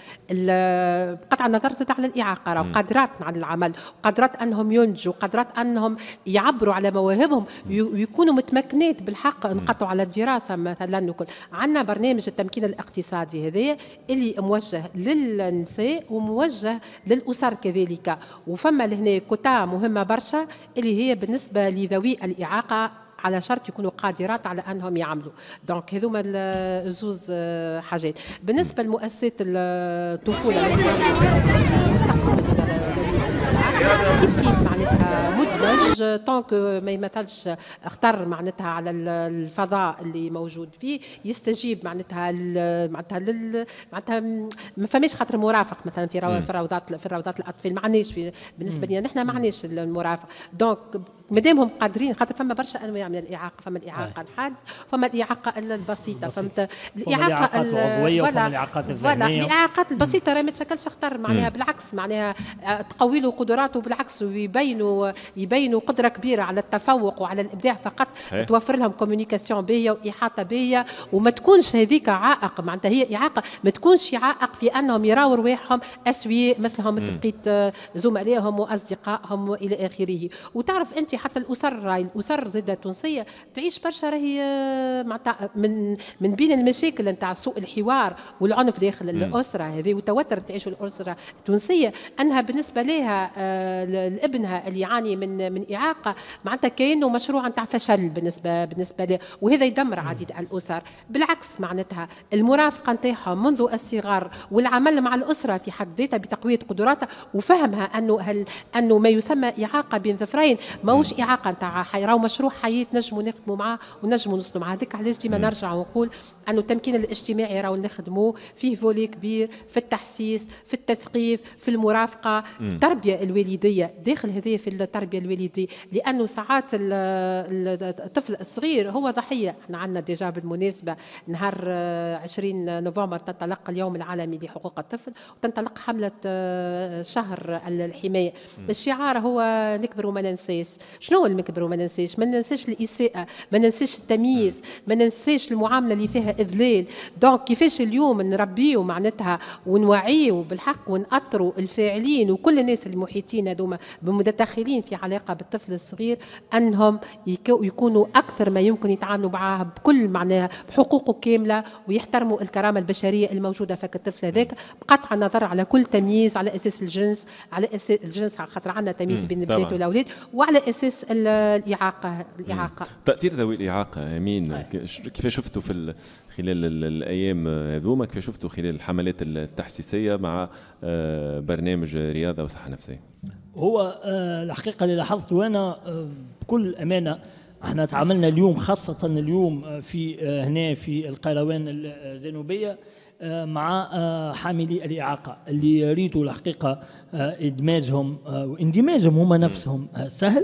قطع عندنا درسة على الإعاقة قدرات على العمل وقدرات أنهم ينجوا قدرات أنهم يعبروا على مواهبهم ويكونوا متمكنات بالحق انقطعوا على الدراسة مثلا وكل عندنا برنامج التمكين الاقتصادي هذا اللي موجه للنساء وموجه للأسر كذلك وفما لهنا كوتا مهمة برشا اللي هي بالنسبة لذوي الإعاقة على شرط يكونوا قادرات على انهم يعملوا دونك هذوما زوز آه، حاجات بالنسبه لمؤسسات الطفوله كيف كيف معناتها مدمج طونك ما يمثلش خطر معناتها على الفضاء اللي موجود فيه يستجيب معناتها معناتها لل معناتها ما فماش خاطر مرافق مثلا في روضات في روضات الاطفال ما عندناش بالنسبه لنا نحن ما عندناش المرافق دونك مادامهم قادرين خاطر فما برشا انواع من الاعاقه فما الاعاقه آه. الحاد فما الاعاقه البسيطه فهمت الاعاقه العضويه ولا الاعاقات الذهنيه الاعاقات البسيطه راهي ما تشكلش خطر معناها بالعكس معناها آه، تقوي له قدراته بالعكس ويبينوا يبينوا قدره كبيره على التفوق وعلى الابداع فقط هي. توفر لهم كوميونيكاسيون بيا واحاطه بيا وما تكونش هذيك عائق معناتها هي اعاقه ما تكونش عائق في انهم يراوا رواحهم اسوياء مثلهم مثل بقيت آه، زملائهم واصدقائهم والى اخره وتعرف انت حتى الاسر الاسر زاد التونسيه تعيش برشا راهي آه، معناتها من من بين المشاكل نتاع سوء الحوار والعنف داخل الاسره هذه والتوتر تعيشه الاسره التونسيه انها بالنسبه لها آه، لابنها اللي يعاني من من اعاقه معناتها كانه مشروع نتاع فشل بالنسبه بالنسبه له وهذا يدمر عديد الاسر بالعكس معناتها المرافقه نتاعهم منذ الصغر والعمل مع الاسره في حد ذاتها بتقويه قدراتها وفهمها انه هل انه ما يسمى اعاقه بين ظفرين ما ماهوش اعاقه نتاع راهو مشروع حياه نجموا نخدموا معاه ونجموا نوصلوا معاه هذاك علاش ديما نرجع ونقول انه التمكين الاجتماعي راهو نخدموا فيه فولي كبير في التحسيس في التثقيف في المرافقه التربيه الوالديه داخل هذه في التربيه الوالديه لانه ساعات الطفل الصغير هو ضحيه احنا عندنا ديجا بالمناسبه نهار 20 نوفمبر تنطلق اليوم العالمي لحقوق الطفل وتنطلق حمله شهر الحمايه الشعار هو نكبر وما ننساش شنو هو المكبر وما ننساش ما ننساش الاساءه ما ننساش التمييز ما ننساش المعامله اللي فيها اذلال دونك كيفاش اليوم نربيه معناتها ونوعيه بالحق ونأطروا الفاعلين وكل الناس المحيطين هذوما بمتدخلين في علاقه بالطفل الصغير انهم يكونوا اكثر ما يمكن يتعاملوا معاه بكل معناها بحقوقه كامله ويحترموا الكرامه البشريه الموجوده فك الطفل هذاك بقطع النظر على كل تمييز على اساس الجنس على اساس الجنس خاطر عندنا تمييز بين البنات والاولاد وعلى اساس تاسيس الاعاقه الاعاقه تاثير ذوي الاعاقه امين طيب. كيف شفتوا في خلال الايام هذوما كيف شفتوا خلال الحملات التحسيسيه مع آه، برنامج رياضه وصحه نفسيه هو آه، الحقيقه اللي لاحظته انا آه، بكل امانه احنا تعاملنا اليوم خاصة اليوم في هنا في القيروان الجنوبية مع حاملي الإعاقة اللي ريتوا الحقيقة إدماجهم واندماجهم هما نفسهم سهل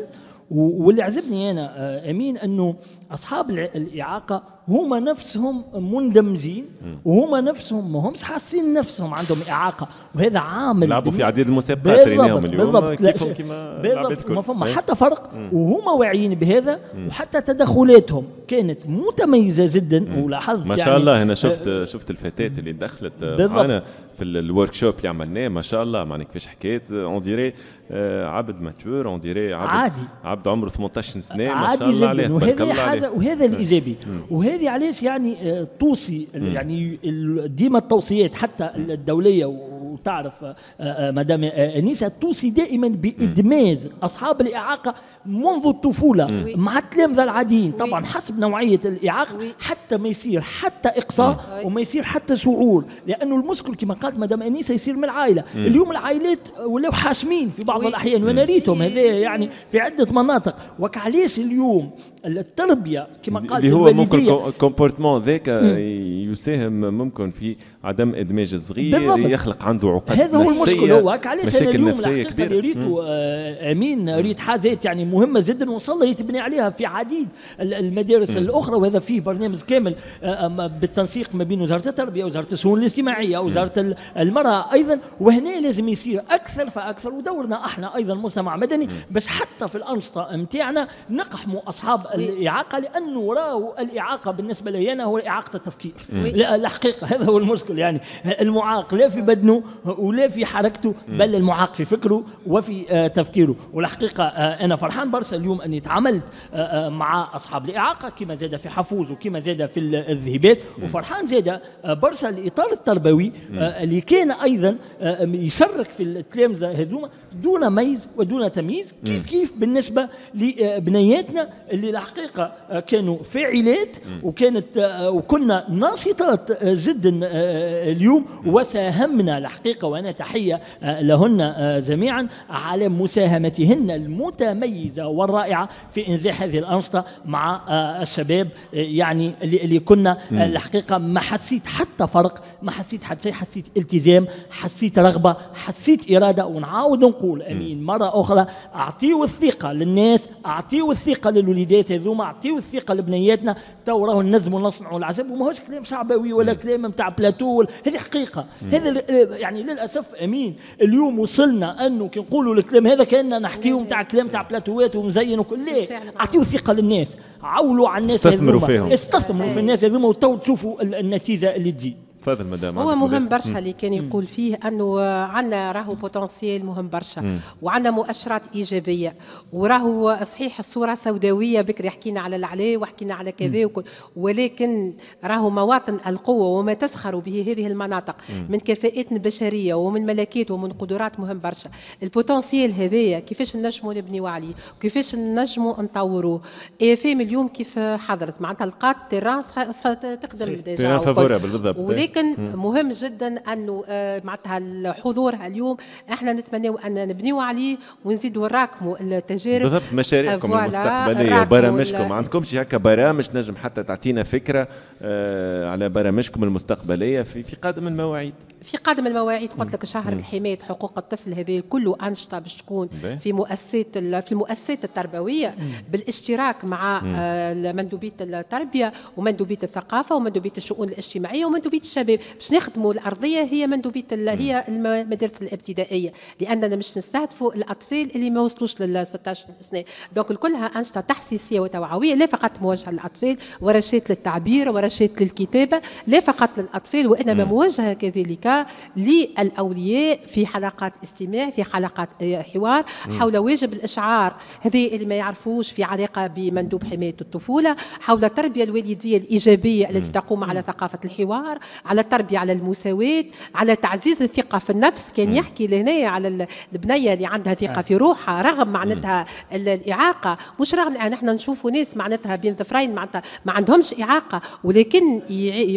واللي عجبني انا آه، امين انه اصحاب الاعاقه هما نفسهم مندمجين وهما نفسهم ما همش حاسين نفسهم عندهم اعاقه وهذا عامل لعبوا في عديد المسابقات ريناهم اليوم بالضبط كيفهم كيما بالضبط ما فما حتى فرق وهما واعيين بهذا وحتى تدخلاتهم كانت متميزه جدا ولاحظت ما شاء يعني الله انا شفت آه، شفت الفتاه اللي دخلت آه، معنا في الورك شوب اللي عملناه ما شاء الله معناها كيفاش حكيت اون آه، ديري عبد ماتور اون ديري عبد عادي عبد عمره 18 سنه ما شاء الله عليه وهذا حاجه وهذا الايجابي وهذا هذه علاش يعني آه، توصي يعني ديما التوصيات حتى الدوليه وتعرف آه، آه، مدام انيسه توصي دائما بادماج اصحاب الاعاقه منذ الطفوله مع التلامذه العاديين طبعا حسب نوعيه الاعاقه حتى ما يصير حتى اقصاء وما يصير حتى شعور لانه المشكل كما قالت مدام انيسه يصير من العائله اليوم العائلات ولاو حاشمين في بعض الاحيان وانا ريتهم هذا يعني في عده مناطق وكعلاش اليوم التربيه كما قالت اللي هو ممكن كومبورتمون ذاك آه، يساهم ممكن في عدم ادماج الصغير بالضبط. يخلق عنده عقد هذا هو المشكل هو هكا علاش انا اليوم الحقيقه ريت ريتو آه، امين ريت حاجات يعني مهمه جدا وان شاء الله يتبني عليها في عديد المدارس م. الاخرى وهذا فيه برنامج كامل آه، بالتنسيق ما بين وزاره التربيه وزاره الشؤون الاجتماعيه وزاره المراه ايضا وهنا لازم يصير اكثر فاكثر ودورنا احنا ايضا مجتمع مدني باش حتى في الانشطه نتاعنا نقحموا اصحاب الاعاقه لانه راه الاعاقه بالنسبه لي انا هو اعاقه التفكير لا الحقيقه هذا هو المشكل يعني المعاق لا في بدنه ولا في حركته بل المعاق في فكره وفي آه، تفكيره والحقيقه آه، انا فرحان برشا اليوم اني تعاملت آه، مع اصحاب الاعاقه كما زاد في حفوظ وكما زاد في الذهبات وفرحان زاد برشا الاطار التربوي اللي كان ايضا يشرك في التلامذه هذوما دون ميز ودون تمييز كيف كيف بالنسبه لبنياتنا اللي الحقيقة آه، كانوا فاعلات وكانت آه، وكنا ناشطات آه، جدا اليوم وساهمنا الحقيقة وأنا تحية لهن جميعا على مساهمتهن المتميزة والرائعة في إنزاح هذه الأنشطة مع الشباب يعني اللي كنا الحقيقة ما حسيت حتى فرق ما حسيت حتى شيء حسيت التزام حسيت رغبة حسيت إرادة ونعاود نقول أمين مرة أخرى أعطيه الثقة للناس أعطيه الثقة للوليدات البنيات هذوما عطيو الثقه لبنياتنا تو راهو نزموا نصنعوا العزب وماهوش كلام شعبوي ولا كلام نتاع بلاتو هذه حقيقه هذا يعني للاسف امين اليوم وصلنا انه كي نقولوا الكلام هذا كاننا نحكيو نتاع كلام نتاع بلاتوات ومزين وكل لا عطيو ثقه للناس عولوا على الناس هذوما استثمروا في الناس هذوما وتو تشوفوا النتيجه اللي تجي تفضل مدام هو مهم برشا اللي كان يقول فيه انه عندنا راهو بوتنسيال مهم برشا وعندنا مؤشرات ايجابيه وراهو صحيح الصوره سوداويه بكري حكينا على العلي وحكينا على كذا وكل ولكن راهو مواطن القوه وما تسخر به هذه المناطق من كفاءات بشريه ومن ملكات ومن قدرات مهم برشا البوتنسيال هذايا كيفاش نجموا نبنيو عليه وكيفاش نجموا نطوروه اف اليوم كيف حضرت معناتها لقات تيران تقدم تجاوب تيران فافورابل بالضبط ولكن مهم جدا انه آه، معناتها الحضور اليوم احنا نتمنى ان نبنيو عليه ونزيدوا نراكموا التجارب بالضبط مشاريعكم آه، المستقبليه وبرامجكم ما عندكمش هكا برامج نجم حتى تعطينا فكره آه، على برامجكم المستقبليه في في قادم المواعيد في قادم المواعيد قلت لك شهر الحمايه حقوق الطفل هذه كله انشطه باش تكون في مؤسسات في المؤسسات التربويه بالاشتراك مع مندوبيه التربيه ومندوبيه الثقافه ومندوبيه الشؤون الاجتماعيه ومندوبيه الشباب باش نخدموا الارضيه هي مندوبيه هي المدارس الابتدائيه لاننا مش نستهدفوا الاطفال اللي ما وصلوش لل 16 سنه دونك كلها انشطه تحسيسيه وتوعويه لا فقط موجهه للاطفال ورشات للتعبير ورشات للكتابه لا فقط للاطفال وانما موجهه كذلك للاولياء في حلقات استماع في حلقات آه، حوار حول واجب الاشعار هذه اللي ما يعرفوش في علاقه بمندوب حمايه الطفوله حول التربيه الوالديه الايجابيه التي تقوم على ثقافه الحوار على التربية على المساواة على تعزيز الثقة في النفس كان يحكي لهنا على البنية اللي عندها ثقة آه. في روحها رغم معناتها الإعاقة مش رغم احنا نشوفوا ناس معناتها بين ظفرين معناتها ما عندهمش إعاقة ولكن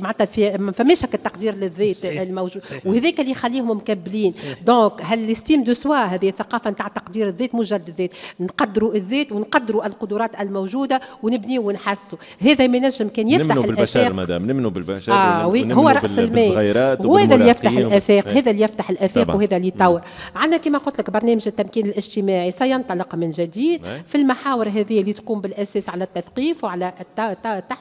معناتها في ما فماش التقدير للذات الموجود وهذاك اللي يخليهم مكبلين دونك هل الاستيم دو سوا هذه الثقافة نتاع تقدير الذات مجرد الذات نقدروا الذات ونقدروا القدرات الموجودة ونبنيوا ونحسوا هذا ما ينجم كان يفتح نمنوا بالبشر مدام نمنوا بالبشر آه هو رأس المال وهذا اللي يفتح الآفاق هذا اللي يفتح الآفاق وهذا اللي يطور عندنا كما قلت لك برنامج التمكين الاجتماعي سينطلق من جديد نعم. في المحاور هذه اللي تقوم بالأساس على التثقيف وعلى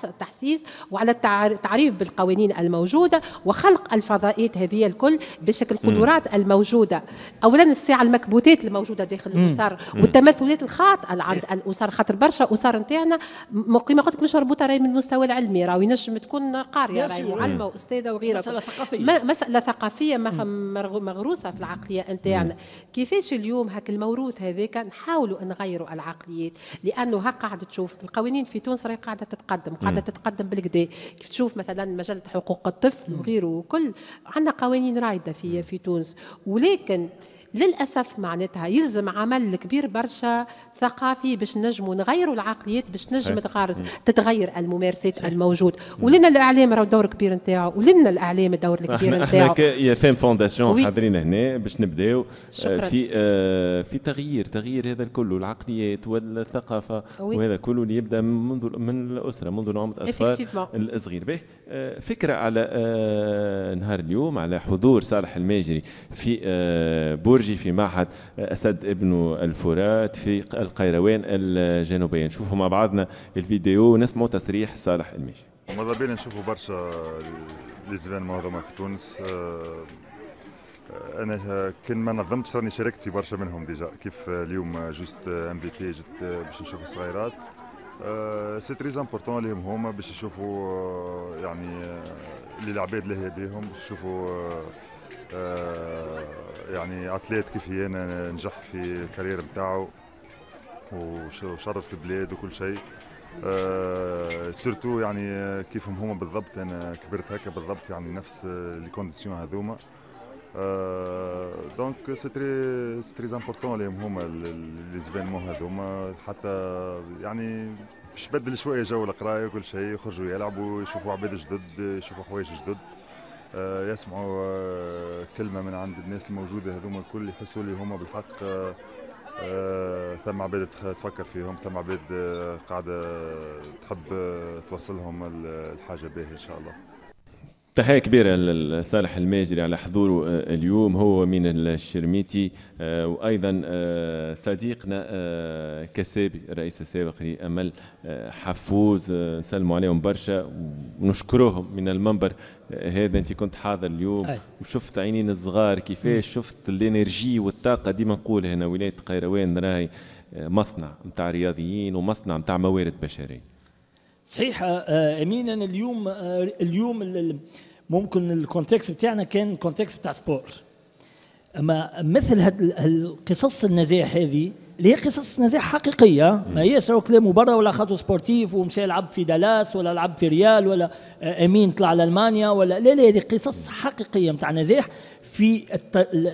التحسيس وعلى التعريف بالقوانين الموجودة وخلق الفضائيات هذه الكل بشكل القدرات الموجودة أولا الساعة المكبوتات الموجودة داخل الأسر والتمثلات الخاطئة عند الأسر خاطر برشا أسر نتاعنا كما قلت لك مش مربوطة راهي من المستوى العلمي راهي نجم تكون قارية راهي معلمة وأستاذة وغيره مسألة ثقافية مسألة ثقافية مغروسة في العقلية نتاعنا كيفاش اليوم هاك الموروث هذاك نحاولوا نغيروا العقليات لأنه ها قاعدة تشوف القوانين في تونس راهي قاعدة تتقدم قاعدة تتقدم بالكدا كيف تشوف مثلا مجلة حقوق الطفل وغيره وكل عندنا قوانين رايدة في في تونس ولكن للاسف معناتها يلزم عمل كبير برشا ثقافي باش نجموا نغيروا العقليات باش نجم تغارس تتغير الممارسات الموجود ولنا الاعلام راه دور كبير نتاعو ولنا الاعلام الدور <laughs> الكبير نتاعو احنا يا فام فونداسيون حاضرين هنا باش نبداو آه، في آه، في تغيير تغيير هذا الكل العقليات والثقافه وهذا كله اللي يبدا منذ من الاسره منذ نعومه الاطفال الصغير به آه، فكره على نهار اليوم على حضور صالح الماجري في برجي في معهد اسد ابن الفرات في القيروان الجنوبية نشوفوا مع بعضنا الفيديو ونسمعوا تصريح صالح الميشي ماذا بينا نشوفوا برشا ليزيفان منظمة في تونس آه، آه، انا كان ما نظمتش راني شاركت في برشا منهم ديجا كيف اليوم جوست تي جيت باش نشوف الصغيرات سي تري امبورتون ليهم هما باش يشوفوا آه، يعني اللي العباد هي بيهم باش يشوفوا يعني اتليت كيف هي انا نجح في الكارير نتاعو وشرف البلاد وكل شيء آه سيرتو يعني كيفهم هما بالضبط انا كبرت هكا بالضبط يعني نفس لي كونديسيون هذوما دونك سي تري سي تري امبورتون ليهم هما لي زيفينمون هذوما حتى يعني باش بدل شويه جو القرايه وكل شيء يخرجوا يلعبوا يشوفوا عباد جدد يشوفوا حوايج جدد آه، يسمعوا آه، كلمه من عند الناس الموجوده هذوما الكل يحسوا لي هما بالحق آه، آه، ثم عباد تفكر فيهم ثم عباد آه، قاعده تحب آه، توصلهم الحاجه به ان شاء الله تحية كبيرة لصالح الماجري على حضوره آه، اليوم هو من الشرميتي آه، وأيضا آه، صديقنا كسابي الرئيس السابق لأمل حفوز نسلموا عليهم برشا ونشكروهم من المنبر هذا أنت كنت حاضر اليوم وشفت عينين الصغار كيفاش شفت الانرجي والطاقة ديما نقول هنا ولاية قيروان راهي مصنع نتاع رياضيين ومصنع نتاع موارد بشرية صحيح آه، آه، امين انا اليوم آه، اليوم ممكن الكونتكست بتاعنا كان كونتكست بتاع سبور اما مثل القصص النزاح هذه اللي هي قصص نزاح حقيقيه ما هي سواء كلام برا ولا خاطر سبورتيف ومشى يلعب في دالاس ولا لعب في ريال ولا امين طلع لالمانيا ولا لا لا هذه قصص حقيقيه نتاع نزاح في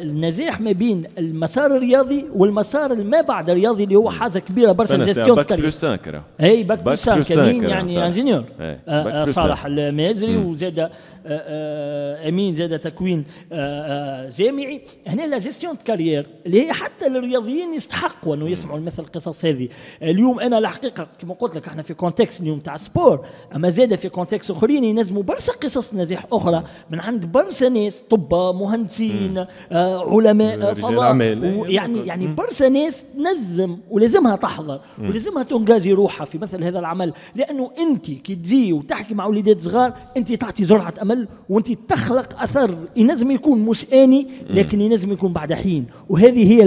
النزاح ما بين المسار الرياضي والمسار الما بعد الرياضي اللي هو حاجه كبيره برشا جيستيون باك بلس 5 اي باك بلس 5 امين يعني انجينيور آه، آه، صالح المازري وزاد آه، امين زاد تكوين جامعي هنا لا جيستيون كارير اللي هي حتى الرياضيين يستحقوا انه يسمعوا مثل القصص هذه اليوم انا الحقيقه كما قلت لك احنا في كونتكست اليوم تاع سبور اما زاد في كونتكست اخرين ينجموا برشا قصص نجاح اخرى من عند برشا ناس طب مهندس مهندسين آه، علماء فضاء إيه، يعني يعني برشا ناس نزم ولازمها تحضر ولازمها تنجازي روحها في مثل هذا العمل لانه انت كي تجي وتحكي مع وليدات صغار انت تعطي زرعه امل وانت تخلق اثر ينجم يكون مش اني لكن ينجم يكون بعد حين وهذه هي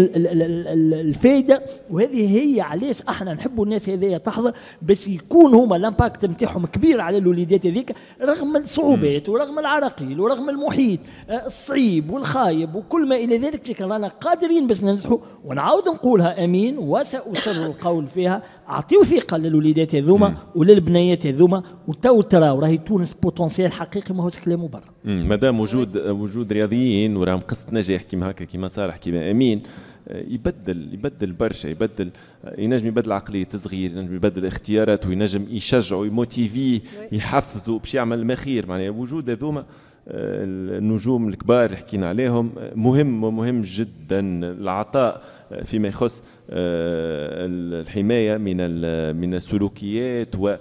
الفائده وهذه هي علاش احنا نحبوا الناس هذيا تحضر باش يكون هما الامباكت نتاعهم كبير على الوليدات هذيك رغم الصعوبات ورغم العراقيل ورغم المحيط آه، الصعيب والخايب وكل ما الى ذلك لكن رانا قادرين باش ننجحوا ونعاود نقولها امين وساسر القول فيها اعطيو ثقه للوليدات هذوما وللبنيات هذوما وتو تراو راهي تونس بوتونسيال حقيقي ماهوش كلام برا مادام وجود وجود رياضيين وراهم قصه نجاح كيما هكا كيما صالح كيما امين يبدل يبدل برشا يبدل ينجم يبدل عقليه الصغير ينجم يبدل اختياراته ينجم يشجعه يموتيفيه يحفزه باش يعمل ما خير معناها وجود هذوما النجوم الكبار اللي حكينا عليهم مهم ومهم جدا العطاء فيما يخص آه، الحمايه من من السلوكيات و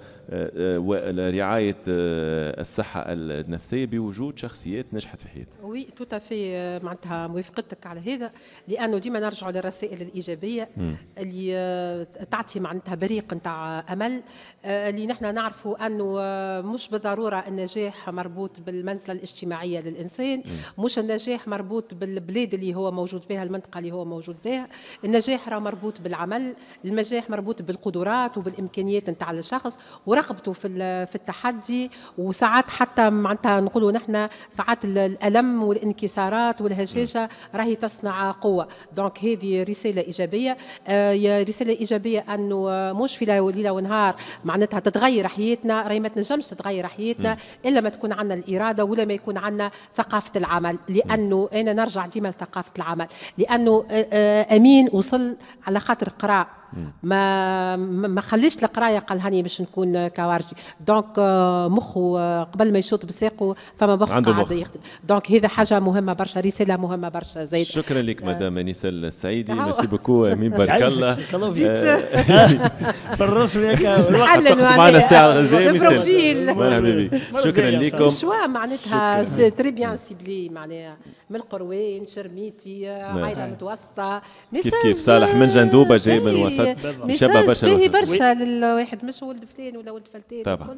ورعايه آه، الصحه النفسيه بوجود شخصيات نجحت في حياتها. وي توت افي معناتها موافقتك على هذا لانه ديما نرجعوا للرسائل الايجابيه اللي آه، تعطي معناتها بريق نتاع امل آه، اللي نحن نعرفوا انه مش بالضروره النجاح مربوط بالمنزله الاجتماعيه للانسان، مش النجاح مربوط بالبلاد اللي هو موجود بها، المنطقه اللي هو موجود بها، النجاح راه مربوط بالعمل، النجاح مربوط بالقدرات وبالامكانيات نتاع الشخص رغبته في في التحدي وساعات حتى معناتها نقولوا نحن ساعات الالم والانكسارات والهشاشه راهي تصنع قوه دونك هذه رساله ايجابيه آه، يا رساله ايجابيه انه مش في ليله ونهار معناتها تتغير حياتنا راهي ما تنجمش تتغير حياتنا نعم. الا ما تكون عندنا الاراده ولا ما يكون عندنا ثقافه العمل لانه نعم. انا نرجع ديما لثقافه العمل لانه آه، آه، امين وصل على خاطر قرا ما ما خليش القرايه قال هاني باش نكون كوارجي دونك مخه قبل ما يشوط بساقه فما مخ عنده مخ دونك هذا حاجه مهمه برشا رساله مهمه برشا زيد شكرا لك آه. مدام انيسه السعيدي ميرسي بوكو امين بارك الله في الرسم ياك معنا الساعه الجايه مرحبا شكرا لكم شوا معناتها سي تري بيان سيبلي معناها من القروين شرميتي نعم. عائله متوسطه كيف كيف صالح من جندوبه جاي من الوسط مشابه برشا باهي مش ولد فلان ولا ولد فلتين طبعا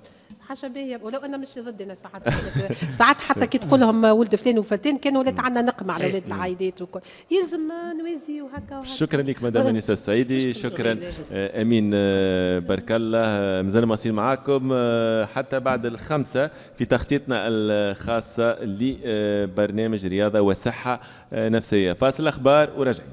حاجه باهيه ولو انا مش ضد انا ساعات <laughs> ساعات حتى كي تقول لهم ولد فلان وفتان كان ولات عندنا نقمه على ولاد العائلات وكل يلزم نوازي وهكا شكرا لك مدام انيسه السعيدي شكرا آه، امين آه، بارك الله آه، مازال مواصلين معاكم حتى بعد الخمسه في تخطيطنا الخاصه لبرنامج رياضه وصحه نفسيه فاصل اخبار ورجعي